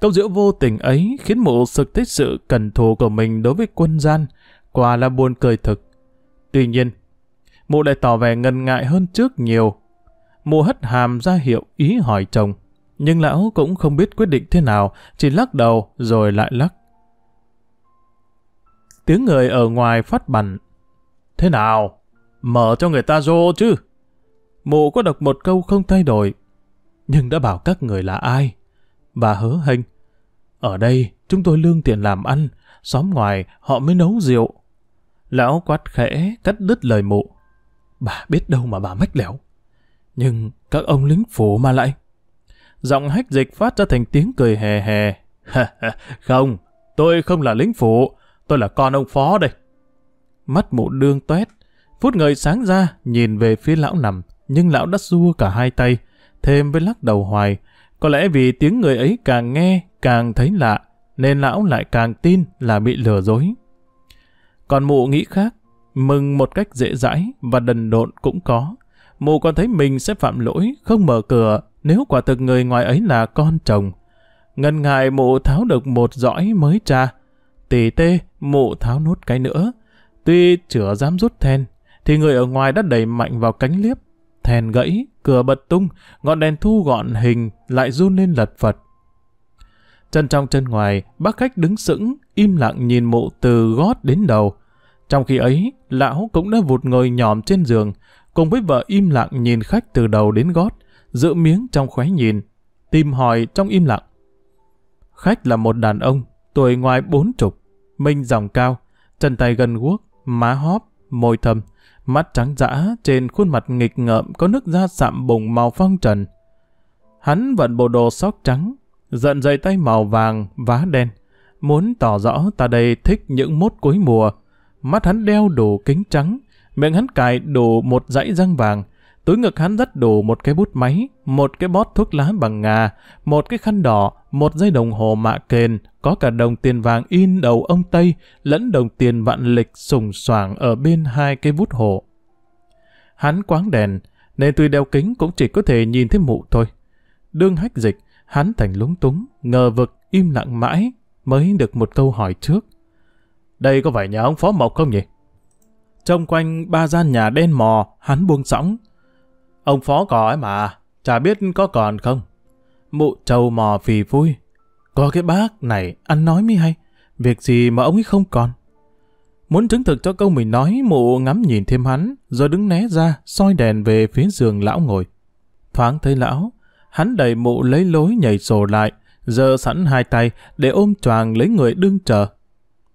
Câu diễu vô tình ấy khiến mụ sực thích sự cần thù của mình đối với quân gian, quả là buồn cười thực. Tuy nhiên, mụ lại tỏ vẻ ngần ngại hơn trước nhiều. Mụ hất hàm ra hiệu ý hỏi chồng, nhưng lão cũng không biết quyết định thế nào, chỉ lắc đầu rồi lại lắc. Tiếng người ở ngoài phát bẩn. Thế nào? Mở cho người ta vô chứ? Mụ có đọc một câu không thay đổi, nhưng đã bảo các người là ai. Bà hớ hênh. Ở đây, chúng tôi lương tiền làm ăn, xóm ngoài họ mới nấu rượu. Lão quát khẽ, cắt đứt lời mụ. Bà biết đâu mà bà mách lẻo. Nhưng các ông lính phủ mà lại. Giọng hách dịch phát ra thành tiếng cười hè hè. không, tôi không là lính phủ, tôi là con ông phó đây. Mắt mụ đương toét, phút người sáng ra, nhìn về phía lão nằm nhưng lão đã xua cả hai tay, thêm với lắc đầu hoài. Có lẽ vì tiếng người ấy càng nghe, càng thấy lạ, nên lão lại càng tin là bị lừa dối. Còn mụ nghĩ khác, mừng một cách dễ dãi và đần độn cũng có. Mụ còn thấy mình sẽ phạm lỗi, không mở cửa nếu quả thực người ngoài ấy là con chồng. Ngân ngại mụ tháo được một giỏi mới tra. Tỷ tê, mụ tháo nốt cái nữa. Tuy chửa dám rút then, thì người ở ngoài đã đẩy mạnh vào cánh liếp thèn gãy, cửa bật tung, ngọn đèn thu gọn hình lại run lên lật phật. Chân trong chân ngoài, bác khách đứng sững, im lặng nhìn mụ từ gót đến đầu. Trong khi ấy, lão cũng đã vụt ngồi nhòm trên giường, cùng với vợ im lặng nhìn khách từ đầu đến gót, giữ miếng trong khóe nhìn, tìm hỏi trong im lặng. Khách là một đàn ông, tuổi ngoài bốn chục, minh dòng cao, chân tay gần guốc, má hóp, môi thâm mắt trắng dã trên khuôn mặt nghịch ngợm có nước da sạm bùng màu phong trần. Hắn vận bộ đồ sóc trắng, giận dây tay màu vàng, vá đen, muốn tỏ rõ ta đây thích những mốt cuối mùa. Mắt hắn đeo đủ kính trắng, miệng hắn cài đủ một dãy răng vàng, Túi ngực hắn rất đủ một cái bút máy, một cái bót thuốc lá bằng ngà, một cái khăn đỏ, một dây đồng hồ mạ kền, có cả đồng tiền vàng in đầu ông Tây, lẫn đồng tiền vạn lịch sùng soảng ở bên hai cái bút hồ. Hắn quáng đèn, nên tuy đeo kính cũng chỉ có thể nhìn thấy mụ thôi. Đương hách dịch, hắn thành lúng túng, ngờ vực, im lặng mãi, mới được một câu hỏi trước. Đây có phải nhà ông Phó Mộc không nhỉ? Trong quanh ba gian nhà đen mò, hắn buông sóng, Ông phó có ấy mà, chả biết có còn không. Mụ trầu mò phì vui. Có cái bác này, ăn nói mới hay. Việc gì mà ông ấy không còn. Muốn chứng thực cho câu mình nói, mụ ngắm nhìn thêm hắn, rồi đứng né ra, soi đèn về phía giường lão ngồi. Thoáng thấy lão, hắn đẩy mụ lấy lối nhảy sổ lại, giơ sẵn hai tay để ôm choàng lấy người đương chờ.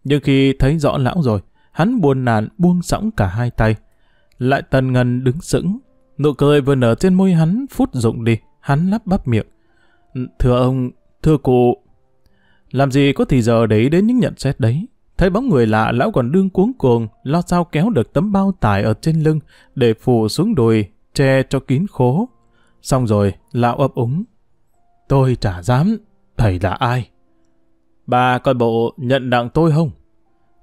Nhưng khi thấy rõ lão rồi, hắn buồn nản buông sõng cả hai tay. Lại tần ngần đứng sững, Nụ cười vừa nở trên môi hắn phút rụng đi, hắn lắp bắp miệng. Thưa ông, thưa cụ, làm gì có thì giờ để ý đến những nhận xét đấy. Thấy bóng người lạ, lão còn đương cuống cuồng, lo sao kéo được tấm bao tải ở trên lưng để phủ xuống đùi, che cho kín khố. Xong rồi, lão ấp úng. Tôi chả dám, thầy là ai? Bà coi bộ nhận đặng tôi không?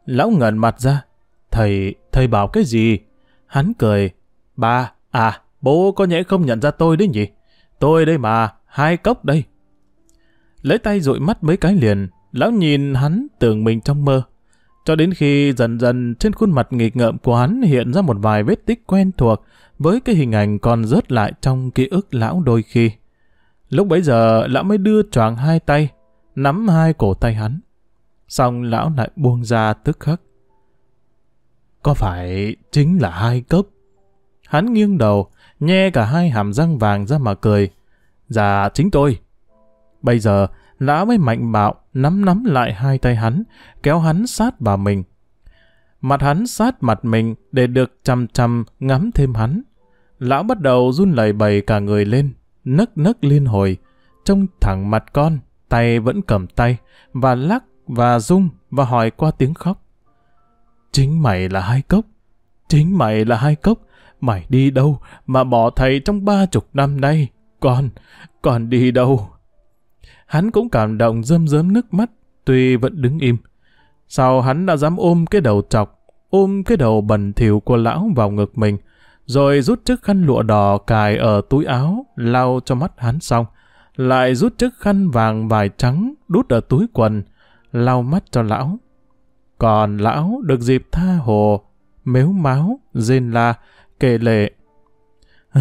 Lão ngẩn mặt ra. Thầy, thầy bảo cái gì? Hắn cười. Ba, à, Bố có nhẽ không nhận ra tôi đấy nhỉ? Tôi đây mà, hai cốc đây. Lấy tay dụi mắt mấy cái liền, lão nhìn hắn tưởng mình trong mơ. Cho đến khi dần dần trên khuôn mặt nghịch ngợm của hắn hiện ra một vài vết tích quen thuộc với cái hình ảnh còn rớt lại trong ký ức lão đôi khi. Lúc bấy giờ lão mới đưa choàng hai tay, nắm hai cổ tay hắn. Xong lão lại buông ra tức khắc. Có phải chính là hai cốc Hắn nghiêng đầu, nhe cả hai hàm răng vàng ra mà cười. Dạ, chính tôi. Bây giờ, lão mới mạnh bạo, nắm nắm lại hai tay hắn, kéo hắn sát vào mình. Mặt hắn sát mặt mình để được chăm chăm ngắm thêm hắn. Lão bắt đầu run lẩy bẩy cả người lên, nấc nấc liên hồi, trông thẳng mặt con, tay vẫn cầm tay, và lắc và rung và hỏi qua tiếng khóc. Chính mày là hai cốc, chính mày là hai cốc, Mày đi đâu mà bỏ thầy trong ba chục năm nay? Con, con đi đâu? Hắn cũng cảm động rơm rớm nước mắt, tuy vẫn đứng im. Sao hắn đã dám ôm cái đầu chọc, ôm cái đầu bẩn thỉu của lão vào ngực mình, rồi rút chiếc khăn lụa đỏ cài ở túi áo, lau cho mắt hắn xong. Lại rút chiếc khăn vàng vải trắng đút ở túi quần, lau mắt cho lão. Còn lão được dịp tha hồ, mếu máu, rên la, kể lệ.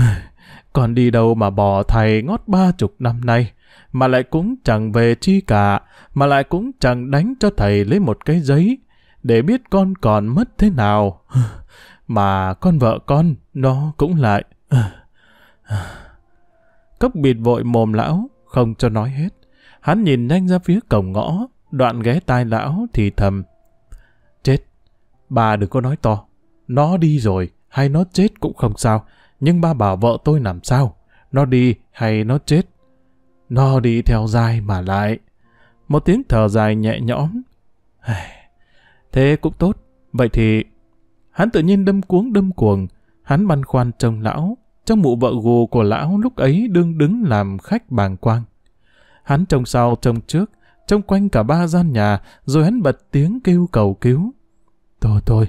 Còn đi đâu mà bỏ thầy ngót ba chục năm nay, mà lại cũng chẳng về chi cả, mà lại cũng chẳng đánh cho thầy lấy một cái giấy, để biết con còn mất thế nào. mà con vợ con, nó cũng lại... Cốc bịt vội mồm lão, không cho nói hết. Hắn nhìn nhanh ra phía cổng ngõ, đoạn ghé tai lão thì thầm. Chết, bà đừng có nói to, nó đi rồi hay nó chết cũng không sao, nhưng ba bảo vợ tôi làm sao, nó đi hay nó chết. Nó đi theo dài mà lại. Một tiếng thở dài nhẹ nhõm. Thế cũng tốt, vậy thì... Hắn tự nhiên đâm cuống đâm cuồng, hắn băn khoăn trông lão, trong mụ vợ gù của lão lúc ấy đương đứng làm khách bàng quang. Hắn trông sau trông trước, trông quanh cả ba gian nhà, rồi hắn bật tiếng kêu cầu cứu. Thôi thôi,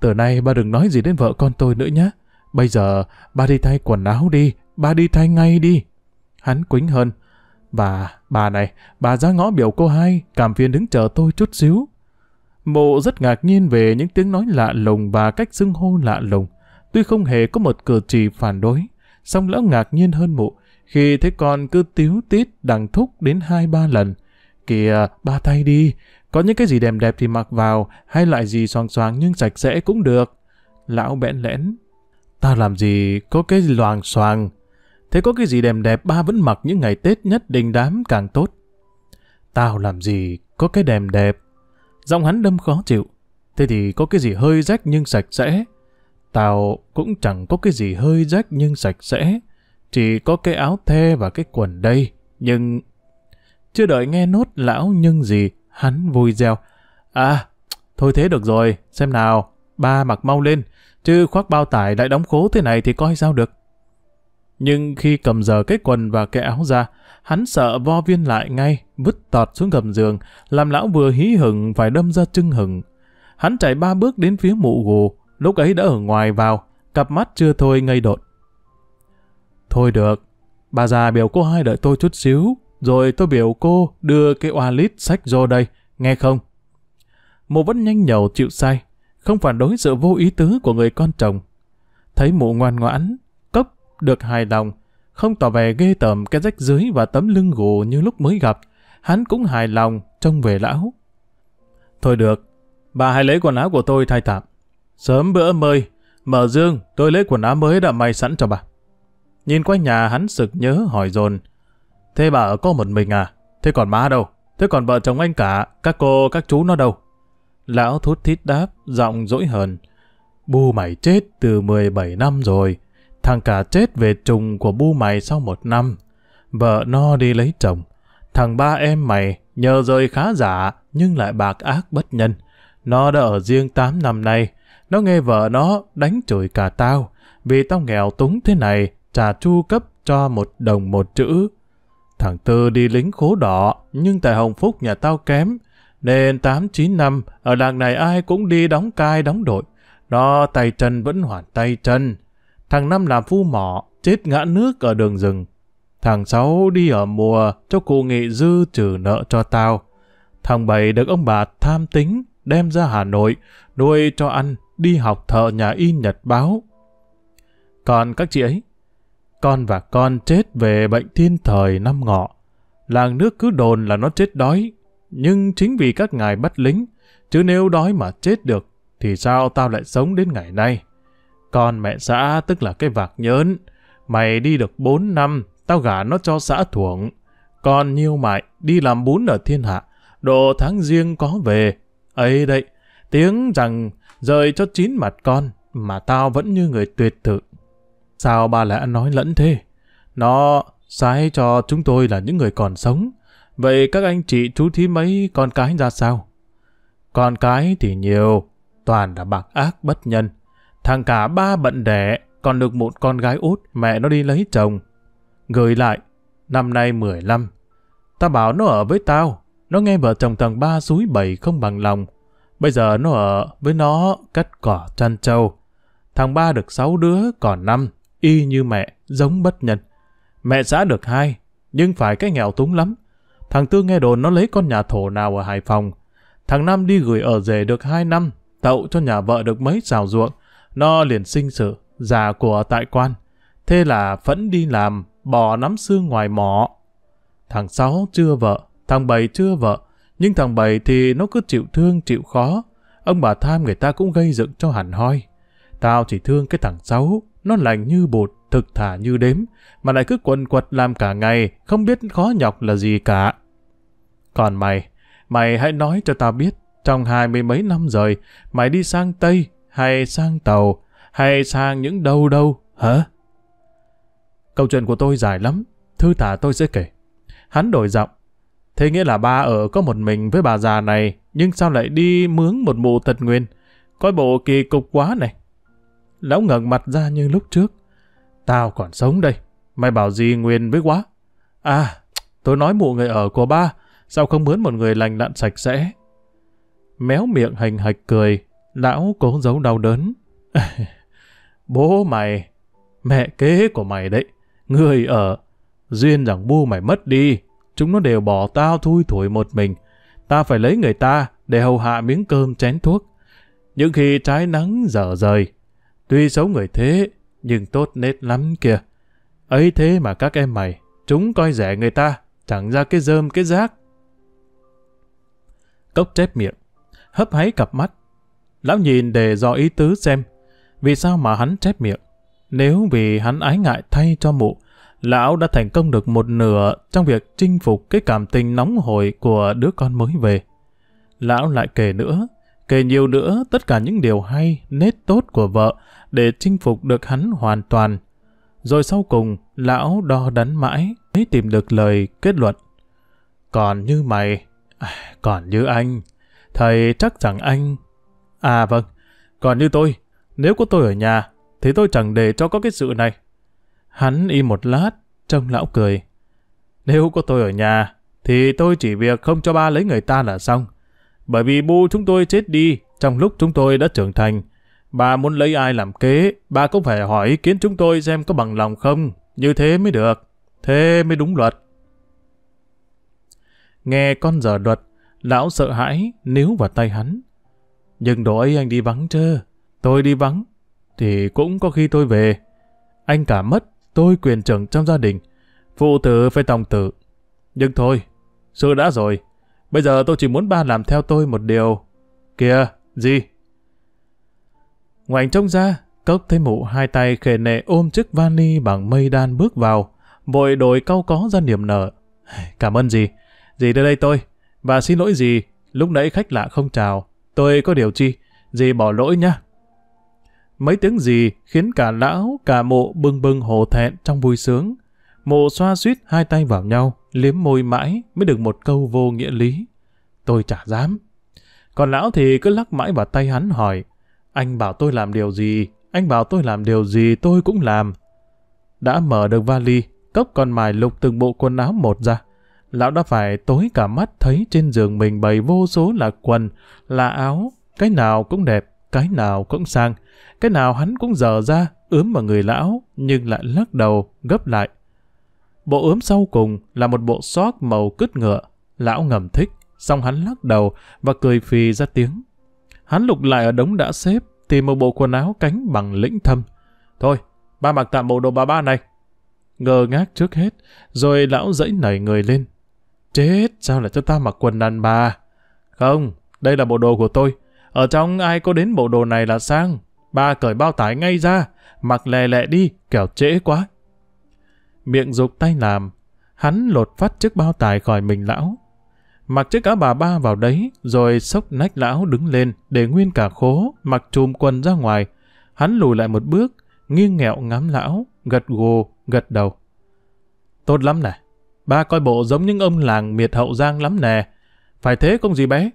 từ nay ba đừng nói gì đến vợ con tôi nữa nhé. Bây giờ ba đi thay quần áo đi, ba đi thay ngay đi. Hắn quính hơn. Bà, bà này, bà ra ngõ biểu cô hai, cảm phiền đứng chờ tôi chút xíu. Mộ rất ngạc nhiên về những tiếng nói lạ lùng và cách xưng hô lạ lùng. Tuy không hề có một cử chỉ phản đối, song lão ngạc nhiên hơn mụ khi thấy con cứ tiếu tít đằng thúc đến hai ba lần. Kìa, ba thay đi, có những cái gì đẹp đẹp thì mặc vào, hay lại gì xoàng xoàng nhưng sạch sẽ cũng được. Lão bẽn lẽn. Ta làm gì có cái loàng xoàng. Thế có cái gì đẹp đẹp ba vẫn mặc những ngày Tết nhất đình đám càng tốt. Tao làm gì có cái đẹp đẹp. Giọng hắn đâm khó chịu. Thế thì có cái gì hơi rách nhưng sạch sẽ. Tao cũng chẳng có cái gì hơi rách nhưng sạch sẽ. Chỉ có cái áo the và cái quần đây. Nhưng... Chưa đợi nghe nốt lão nhưng gì, Hắn vui reo. À, thôi thế được rồi, xem nào, ba mặc mau lên, chứ khoác bao tải lại đóng khố thế này thì coi sao được. Nhưng khi cầm giờ cái quần và cái áo ra, hắn sợ vo viên lại ngay, vứt tọt xuống gầm giường, làm lão vừa hí hửng phải đâm ra chưng hửng. Hắn chạy ba bước đến phía mụ gù, lúc ấy đã ở ngoài vào, cặp mắt chưa thôi ngây đột. Thôi được, bà già biểu cô hai đợi tôi chút xíu, rồi tôi biểu cô đưa cái oa lít sách vô đây, nghe không? Mụ vẫn nhanh nhẩu chịu sai, không phản đối sự vô ý tứ của người con chồng. Thấy mụ ngoan ngoãn, cốc, được hài lòng, không tỏ vẻ ghê tởm cái rách dưới và tấm lưng gù như lúc mới gặp, hắn cũng hài lòng trông về lão. Thôi được, bà hãy lấy quần áo của tôi thay tạm. Sớm bữa mời, mở dương, tôi lấy quần áo mới đã may sẵn cho bà. Nhìn qua nhà hắn sực nhớ hỏi dồn Thế bà ở có một mình à? Thế còn má đâu? Thế còn vợ chồng anh cả, các cô, các chú nó đâu? Lão thút thít đáp, giọng dỗi hờn. Bu mày chết từ 17 năm rồi. Thằng cả chết về trùng của bu mày sau một năm. Vợ no đi lấy chồng. Thằng ba em mày nhờ rời khá giả nhưng lại bạc ác bất nhân. Nó đã ở riêng 8 năm nay. Nó nghe vợ nó đánh chửi cả tao. Vì tao nghèo túng thế này, trả chu cấp cho một đồng một chữ Thằng Tư đi lính khố đỏ, nhưng tại Hồng Phúc nhà tao kém, nên 8-9 năm, ở làng này ai cũng đi đóng cai đóng đội. Nó tay chân vẫn hoàn tay chân. Thằng Năm làm phu mỏ, chết ngã nước ở đường rừng. Thằng Sáu đi ở mùa, cho cụ nghị dư trừ nợ cho tao. Thằng Bảy được ông bà tham tính, đem ra Hà Nội, nuôi cho ăn, đi học thợ nhà y Nhật báo. Còn các chị ấy, con và con chết về bệnh thiên thời năm ngọ. Làng nước cứ đồn là nó chết đói, nhưng chính vì các ngài bắt lính, chứ nếu đói mà chết được, thì sao tao lại sống đến ngày nay? Con mẹ xã, tức là cái vạc nhớn, mày đi được 4 năm, tao gả nó cho xã thuộng. Con nhiêu mại, đi làm bún ở thiên hạ, độ tháng riêng có về. ấy đây, tiếng rằng rời cho chín mặt con, mà tao vẫn như người tuyệt thực Sao ba lạ nói lẫn thế? Nó sai cho chúng tôi là những người còn sống. Vậy các anh chị chú thí mấy con cái ra sao? Con cái thì nhiều, toàn là bạc ác bất nhân. Thằng cả ba bận đẻ, còn được một con gái út, mẹ nó đi lấy chồng. Gửi lại, năm nay 15. Ta bảo nó ở với tao, nó nghe vợ chồng tầng ba suối bảy không bằng lòng. Bây giờ nó ở với nó cắt cỏ chăn trâu. Thằng ba được sáu đứa, còn năm y như mẹ, giống bất nhân. Mẹ xã được hai, nhưng phải cái nghèo túng lắm. Thằng Tư nghe đồn nó lấy con nhà thổ nào ở Hải Phòng. Thằng Nam đi gửi ở rể được hai năm, tậu cho nhà vợ được mấy xào ruộng. Nó liền sinh sự, già của tại quan. Thế là phẫn đi làm, bỏ nắm xương ngoài mỏ. Thằng Sáu chưa vợ, thằng Bảy chưa vợ, nhưng thằng Bảy thì nó cứ chịu thương, chịu khó. Ông bà tham người ta cũng gây dựng cho hẳn hoi. Tao chỉ thương cái thằng Sáu, nó lành như bột, thực thả như đếm, mà lại cứ quần quật làm cả ngày, không biết khó nhọc là gì cả. Còn mày, mày hãy nói cho tao biết, trong hai mươi mấy năm rồi, mày đi sang Tây, hay sang Tàu, hay sang những đâu đâu, hả? Câu chuyện của tôi dài lắm, thư thả tôi sẽ kể. Hắn đổi giọng, thế nghĩa là ba ở có một mình với bà già này, nhưng sao lại đi mướn một mụ tật nguyên? Coi bộ kỳ cục quá này lão ngẩng mặt ra như lúc trước. Tao còn sống đây, mày bảo gì nguyên với quá. À, tôi nói mụ người ở của ba, sao không mướn một người lành lặn sạch sẽ. Méo miệng hành hạch cười, lão cố giấu đau đớn. Bố mày, mẹ kế của mày đấy, người ở, duyên rằng bu mày mất đi, chúng nó đều bỏ tao thui thủi một mình. Ta phải lấy người ta để hầu hạ miếng cơm chén thuốc. Những khi trái nắng dở rời, Tuy xấu người thế, nhưng tốt nết lắm kìa. Ấy thế mà các em mày, chúng coi rẻ người ta, chẳng ra cái rơm cái rác. Cốc chép miệng, hấp háy cặp mắt. Lão nhìn để dò ý tứ xem, vì sao mà hắn chép miệng. Nếu vì hắn ái ngại thay cho mụ, lão đã thành công được một nửa trong việc chinh phục cái cảm tình nóng hổi của đứa con mới về. Lão lại kể nữa, kể nhiều nữa tất cả những điều hay, nét tốt của vợ để chinh phục được hắn hoàn toàn. Rồi sau cùng, lão đo đắn mãi mới tìm được lời kết luận. Còn như mày, à, còn như anh, thầy chắc rằng anh... À vâng, còn như tôi, nếu có tôi ở nhà, thì tôi chẳng để cho có cái sự này. Hắn im một lát, trông lão cười. Nếu có tôi ở nhà, thì tôi chỉ việc không cho ba lấy người ta là xong. Bởi vì bu chúng tôi chết đi trong lúc chúng tôi đã trưởng thành. Bà muốn lấy ai làm kế, bà cũng phải hỏi ý kiến chúng tôi xem có bằng lòng không. Như thế mới được. Thế mới đúng luật. Nghe con dở luật, lão sợ hãi, níu vào tay hắn. Nhưng đồ ấy anh đi vắng chứ. Tôi đi vắng, thì cũng có khi tôi về. Anh cả mất, tôi quyền trưởng trong gia đình. Phụ tử phải tòng tử. Nhưng thôi, xưa đã rồi, Bây giờ tôi chỉ muốn ba làm theo tôi một điều. Kìa, gì? ngoài trông ra, cốc thấy mụ hai tay khề nệ ôm chiếc vani bằng mây đan bước vào, vội đổi cau có ra niềm nở. Cảm ơn gì? Dì tới đây tôi. Và xin lỗi gì, lúc nãy khách lạ không chào. Tôi có điều chi, dì bỏ lỗi nhá. Mấy tiếng gì khiến cả lão, cả mụ bưng bưng hồ thẹn trong vui sướng. Mụ xoa suýt hai tay vào nhau, liếm môi mãi mới được một câu vô nghĩa lý. Tôi chả dám. Còn lão thì cứ lắc mãi vào tay hắn hỏi, anh bảo tôi làm điều gì, anh bảo tôi làm điều gì tôi cũng làm. Đã mở được vali, cốc còn mài lục từng bộ quần áo một ra. Lão đã phải tối cả mắt thấy trên giường mình bày vô số là quần, là áo, cái nào cũng đẹp, cái nào cũng sang, cái nào hắn cũng dở ra, ướm vào người lão, nhưng lại lắc đầu, gấp lại. Bộ ướm sau cùng là một bộ sót màu cứt ngựa. Lão ngầm thích, xong hắn lắc đầu và cười phì ra tiếng. Hắn lục lại ở đống đã xếp, tìm một bộ quần áo cánh bằng lĩnh thâm. Thôi, ba mặc tạm bộ đồ bà ba này. Ngờ ngác trước hết, rồi lão dẫy nảy người lên. Chết, sao lại cho ta mặc quần đàn bà? Không, đây là bộ đồ của tôi. Ở trong ai có đến bộ đồ này là sang. Ba cởi bao tải ngay ra, mặc lè lẹ đi, kẻo trễ quá miệng dục tay làm. Hắn lột phát chiếc bao tài khỏi mình lão. Mặc chiếc áo bà ba vào đấy, rồi sốc nách lão đứng lên, để nguyên cả khố, mặc chùm quần ra ngoài. Hắn lùi lại một bước, nghiêng nghẹo ngắm lão, gật gù, gật đầu. Tốt lắm nè ba coi bộ giống những ông làng miệt hậu giang lắm nè. Phải thế không gì bé?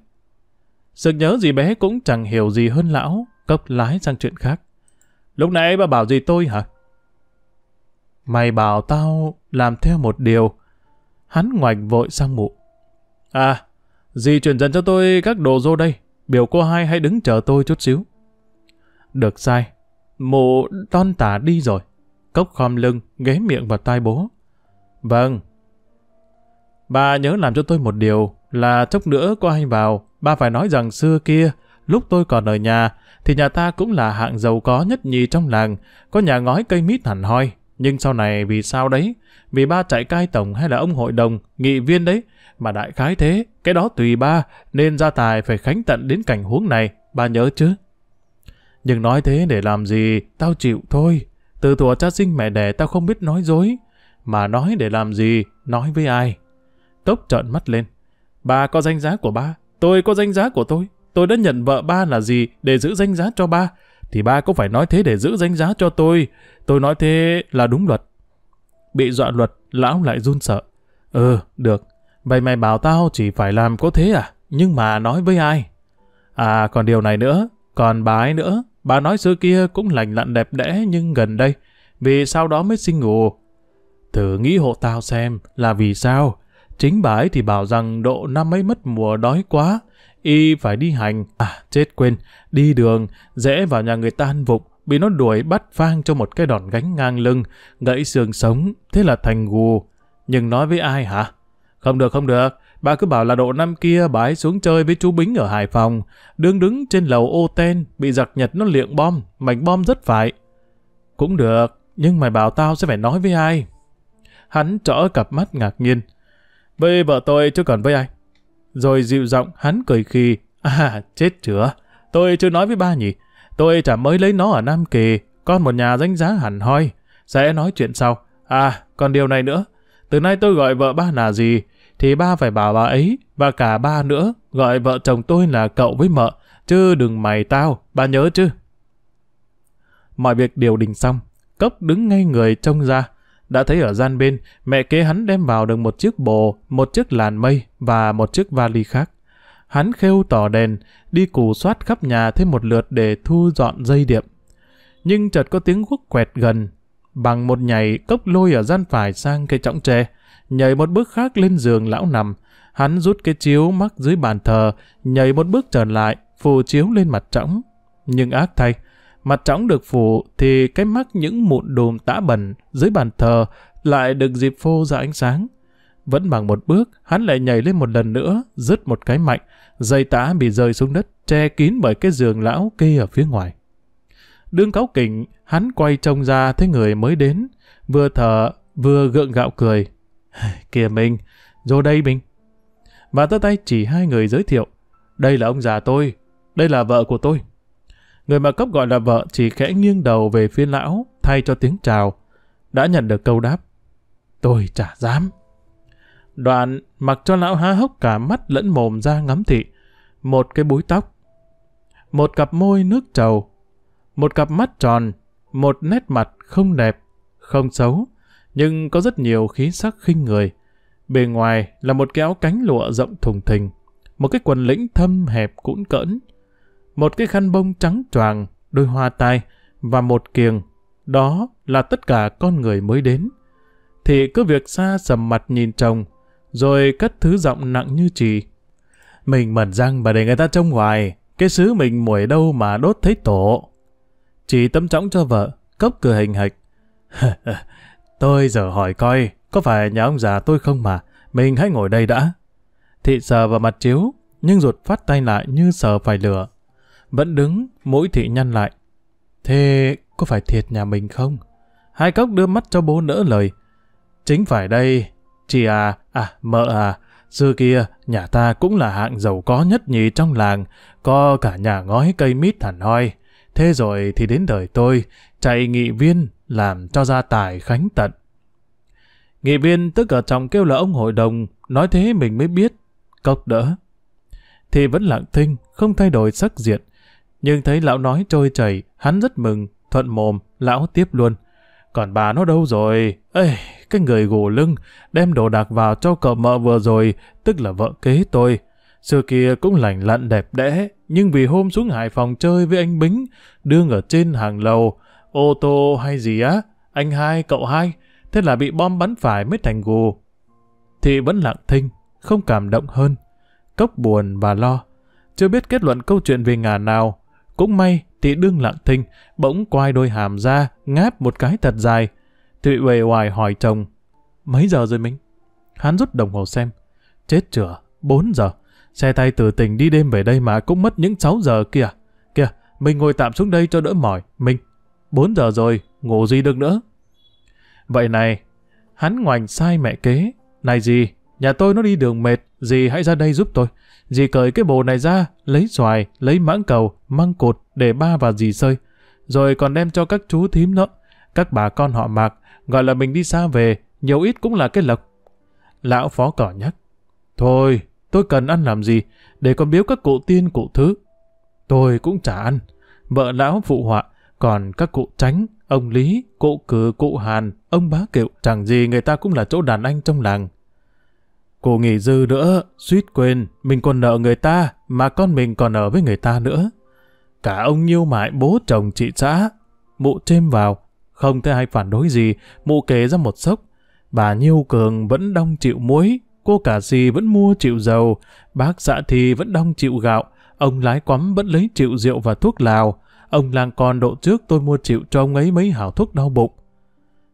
Sự nhớ gì bé cũng chẳng hiểu gì hơn lão, cốc lái sang chuyện khác. Lúc nãy bà bảo gì tôi hả? Mày bảo tao làm theo một điều. Hắn ngoảnh vội sang mụ. À, dì chuyển dần cho tôi các đồ vô đây. Biểu cô hai hãy đứng chờ tôi chút xíu. Được sai. Mụ ton tả đi rồi. Cốc khom lưng, ghé miệng vào tai bố. Vâng. Bà nhớ làm cho tôi một điều là chốc nữa có anh vào, ba phải nói rằng xưa kia, lúc tôi còn ở nhà, thì nhà ta cũng là hạng giàu có nhất nhì trong làng, có nhà ngói cây mít hẳn hoi, nhưng sau này vì sao đấy? Vì ba chạy cai tổng hay là ông hội đồng, nghị viên đấy? Mà đại khái thế, cái đó tùy ba, nên gia tài phải khánh tận đến cảnh huống này, ba nhớ chứ? Nhưng nói thế để làm gì, tao chịu thôi. Từ thuở cha sinh mẹ đẻ tao không biết nói dối. Mà nói để làm gì, nói với ai? Tốc trợn mắt lên. Ba có danh giá của ba, tôi có danh giá của tôi. Tôi đã nhận vợ ba là gì để giữ danh giá cho ba thì ba cũng phải nói thế để giữ danh giá cho tôi. Tôi nói thế là đúng luật. Bị dọa luật, lão lại run sợ. Ừ, được. Vậy mày bảo tao chỉ phải làm có thế à? Nhưng mà nói với ai? À, còn điều này nữa. Còn bà ấy nữa. Bà nói xưa kia cũng lành lặn đẹp đẽ nhưng gần đây. Vì sau đó mới sinh ngủ. Thử nghĩ hộ tao xem là vì sao. Chính bà ấy thì bảo rằng độ năm ấy mất mùa đói quá y phải đi hành, à chết quên, đi đường, dễ vào nhà người ta ăn vụng, bị nó đuổi bắt phang cho một cái đòn gánh ngang lưng, gãy xương sống, thế là thành gù. Nhưng nói với ai hả? Không được, không được, bà cứ bảo là độ năm kia bà xuống chơi với chú Bính ở Hải Phòng, đứng đứng trên lầu ô ten, bị giặc Nhật nó liệng bom, mảnh bom rất phải. Cũng được, nhưng mày bảo tao sẽ phải nói với ai? Hắn trỡ cặp mắt ngạc nhiên. Với vợ tôi chứ còn với ai? Rồi dịu giọng hắn cười khi, à chết chưa, tôi chưa nói với ba nhỉ, tôi chả mới lấy nó ở Nam Kỳ, con một nhà danh giá hẳn hoi, sẽ nói chuyện sau. À, còn điều này nữa, từ nay tôi gọi vợ ba là gì, thì ba phải bảo bà ấy, và cả ba nữa, gọi vợ chồng tôi là cậu với mợ, chứ đừng mày tao, ba nhớ chứ. Mọi việc điều đình xong, Cốc đứng ngay người trông ra, đã thấy ở gian bên, mẹ kế hắn đem vào được một chiếc bồ, một chiếc làn mây và một chiếc vali khác. Hắn khêu tỏ đèn, đi củ soát khắp nhà thêm một lượt để thu dọn dây điệp. Nhưng chợt có tiếng guốc quẹt gần. Bằng một nhảy cốc lôi ở gian phải sang cây trọng tre, nhảy một bước khác lên giường lão nằm. Hắn rút cái chiếu mắc dưới bàn thờ, nhảy một bước trở lại, phù chiếu lên mặt trống. Nhưng ác thay, Mặt trống được phủ thì cái mắt những mụn đùm tã bẩn dưới bàn thờ lại được dịp phô ra ánh sáng. Vẫn bằng một bước, hắn lại nhảy lên một lần nữa, dứt một cái mạnh, dây tã bị rơi xuống đất, che kín bởi cái giường lão kia ở phía ngoài. Đương cáo kỉnh, hắn quay trông ra thấy người mới đến, vừa thở, vừa gượng gạo cười. Kìa mình, rồi đây mình. Và tới tay chỉ hai người giới thiệu. Đây là ông già tôi, đây là vợ của tôi. Người mà cấp gọi là vợ chỉ khẽ nghiêng đầu về phía lão, thay cho tiếng chào. Đã nhận được câu đáp. Tôi chả dám. Đoạn mặc cho lão há hốc cả mắt lẫn mồm ra ngắm thị. Một cái búi tóc. Một cặp môi nước trầu. Một cặp mắt tròn. Một nét mặt không đẹp, không xấu. Nhưng có rất nhiều khí sắc khinh người. Bề ngoài là một cái áo cánh lụa rộng thùng thình. Một cái quần lĩnh thâm hẹp cũng cỡn một cái khăn bông trắng choàng, đôi hoa tai và một kiềng. Đó là tất cả con người mới đến. Thì cứ việc xa sầm mặt nhìn chồng, rồi cất thứ giọng nặng như trì. Mình mẩn răng mà để người ta trông hoài, cái xứ mình muổi đâu mà đốt thấy tổ. Chỉ tấm trõng cho vợ, cốc cửa hình hạch. tôi giờ hỏi coi, có phải nhà ông già tôi không mà, mình hãy ngồi đây đã. Thị sờ vào mặt chiếu, nhưng ruột phát tay lại như sờ phải lửa vẫn đứng, mũi thị nhăn lại. Thế có phải thiệt nhà mình không? Hai cốc đưa mắt cho bố nỡ lời. Chính phải đây, chị à, à, mợ à, xưa kia nhà ta cũng là hạng giàu có nhất nhì trong làng, có cả nhà ngói cây mít thản hoi. Thế rồi thì đến đời tôi, chạy nghị viên làm cho gia tài khánh tận. Nghị viên tức ở trong kêu là ông hội đồng, nói thế mình mới biết. Cốc đỡ. Thì vẫn lặng thinh, không thay đổi sắc diện. Nhưng thấy lão nói trôi chảy, hắn rất mừng, thuận mồm, lão tiếp luôn. Còn bà nó đâu rồi? Ê, cái người gù lưng, đem đồ đạc vào cho cậu mợ vừa rồi, tức là vợ kế tôi. Xưa kia cũng lành lặn đẹp đẽ, nhưng vì hôm xuống Hải Phòng chơi với anh Bính, đương ở trên hàng lầu, ô tô hay gì á, anh hai, cậu hai, thế là bị bom bắn phải mới thành gù. Thì vẫn lặng thinh, không cảm động hơn, cốc buồn và lo. Chưa biết kết luận câu chuyện về ngà nào, cũng may, thì đương lặng thinh, bỗng quay đôi hàm ra, ngáp một cái thật dài. Thụy về hoài hỏi chồng, mấy giờ rồi mình? Hắn rút đồng hồ xem. Chết chửa, 4 giờ. Xe tay từ tỉnh đi đêm về đây mà cũng mất những 6 giờ kìa. Kìa, mình ngồi tạm xuống đây cho đỡ mỏi. Mình, 4 giờ rồi, ngủ gì được nữa. Vậy này, hắn ngoảnh sai mẹ kế. Này gì, Nhà tôi nó đi đường mệt, dì hãy ra đây giúp tôi. Dì cởi cái bộ này ra, lấy xoài, lấy mãng cầu, măng cột để ba và dì sơi. Rồi còn đem cho các chú thím nữa. Các bà con họ mạc, gọi là mình đi xa về, nhiều ít cũng là cái lộc. Lão phó cỏ nhắc. Thôi, tôi cần ăn làm gì, để con biếu các cụ tiên cụ thứ. Tôi cũng chả ăn. Vợ lão phụ họa, còn các cụ tránh, ông Lý, cụ cử, cụ Hàn, ông bá kiệu, chẳng gì người ta cũng là chỗ đàn anh trong làng, Cô nghỉ dư nữa, suýt quên, mình còn nợ người ta, mà con mình còn ở với người ta nữa. Cả ông nhiêu mại bố chồng chị xã, mụ thêm vào, không thấy ai phản đối gì, mụ kể ra một sốc. Bà Nhiêu Cường vẫn đong chịu muối, cô cả gì vẫn mua chịu dầu, bác xã thì vẫn đong chịu gạo, ông lái quắm vẫn lấy chịu rượu và thuốc lào, ông làng con độ trước tôi mua chịu cho ông ấy mấy hảo thuốc đau bụng.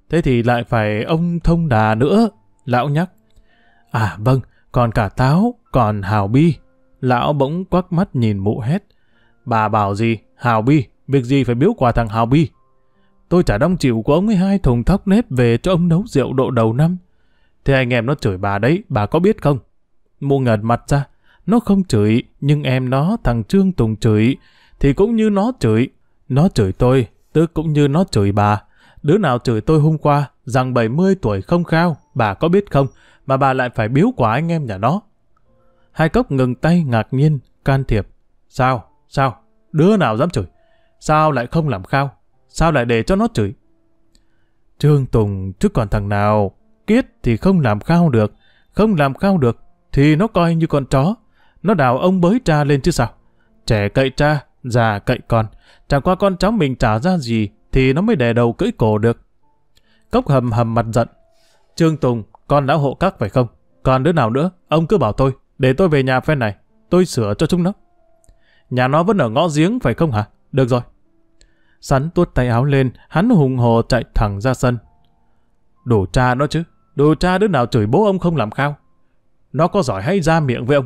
Thế thì lại phải ông thông đà nữa, lão nhắc. À vâng, còn cả táo, còn hào bi. Lão bỗng quắc mắt nhìn mụ hét. Bà bảo gì? Hào bi, việc gì phải biếu quà thằng hào bi? Tôi trả đông chịu của ông ấy hai thùng thóc nếp về cho ông nấu rượu độ đầu năm. Thế anh em nó chửi bà đấy, bà có biết không? Mụ ngật mặt ra, nó không chửi, nhưng em nó, thằng Trương Tùng chửi, thì cũng như nó chửi. Nó chửi tôi, tức cũng như nó chửi bà. Đứa nào chửi tôi hôm qua, rằng 70 tuổi không khao, bà có biết không? mà bà lại phải biếu quả anh em nhà nó. Hai cốc ngừng tay ngạc nhiên, can thiệp. Sao? Sao? Đứa nào dám chửi? Sao lại không làm khao? Sao lại để cho nó chửi? Trương Tùng chứ còn thằng nào, kiết thì không làm khao được, không làm khao được thì nó coi như con chó. Nó đào ông bới cha lên chứ sao? Trẻ cậy cha, già cậy con. Chẳng qua con cháu mình trả ra gì thì nó mới đè đầu cưỡi cổ được. Cốc hầm hầm mặt giận. Trương Tùng con đã hộ các phải không? Còn đứa nào nữa, ông cứ bảo tôi, để tôi về nhà phen này, tôi sửa cho chúng nó. Nhà nó vẫn ở ngõ giếng phải không hả? Được rồi. Sắn tuốt tay áo lên, hắn hùng hồ chạy thẳng ra sân. Đủ cha nó chứ, đủ cha đứa nào chửi bố ông không làm khao. Nó có giỏi hay ra miệng với ông.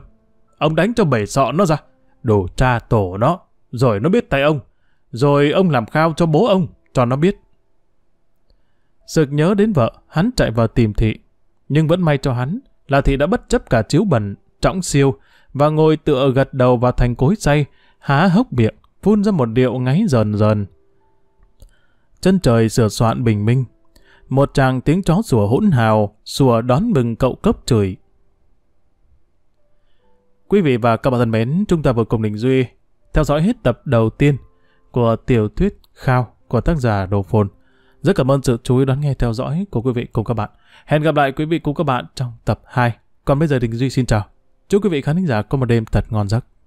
Ông đánh cho bể sọ nó ra. Đủ cha tổ nó, rồi nó biết tay ông. Rồi ông làm khao cho bố ông, cho nó biết. Sực nhớ đến vợ, hắn chạy vào tìm thị, nhưng vẫn may cho hắn là thị đã bất chấp cả chiếu bẩn, trọng siêu và ngồi tựa gật đầu vào thành cối say, há hốc miệng, phun ra một điệu ngáy dần dần. Chân trời sửa soạn bình minh, một chàng tiếng chó sủa hỗn hào, sủa đón mừng cậu cấp chửi. Quý vị và các bạn thân mến, chúng ta vừa cùng Đình Duy theo dõi hết tập đầu tiên của tiểu thuyết Khao của tác giả Đồ Phồn. Rất cảm ơn sự chú ý đón nghe theo dõi của quý vị cùng các bạn. Hẹn gặp lại quý vị cùng các bạn trong tập 2. Còn bây giờ Đình Duy xin chào. Chúc quý vị khán giả có một đêm thật ngon giấc.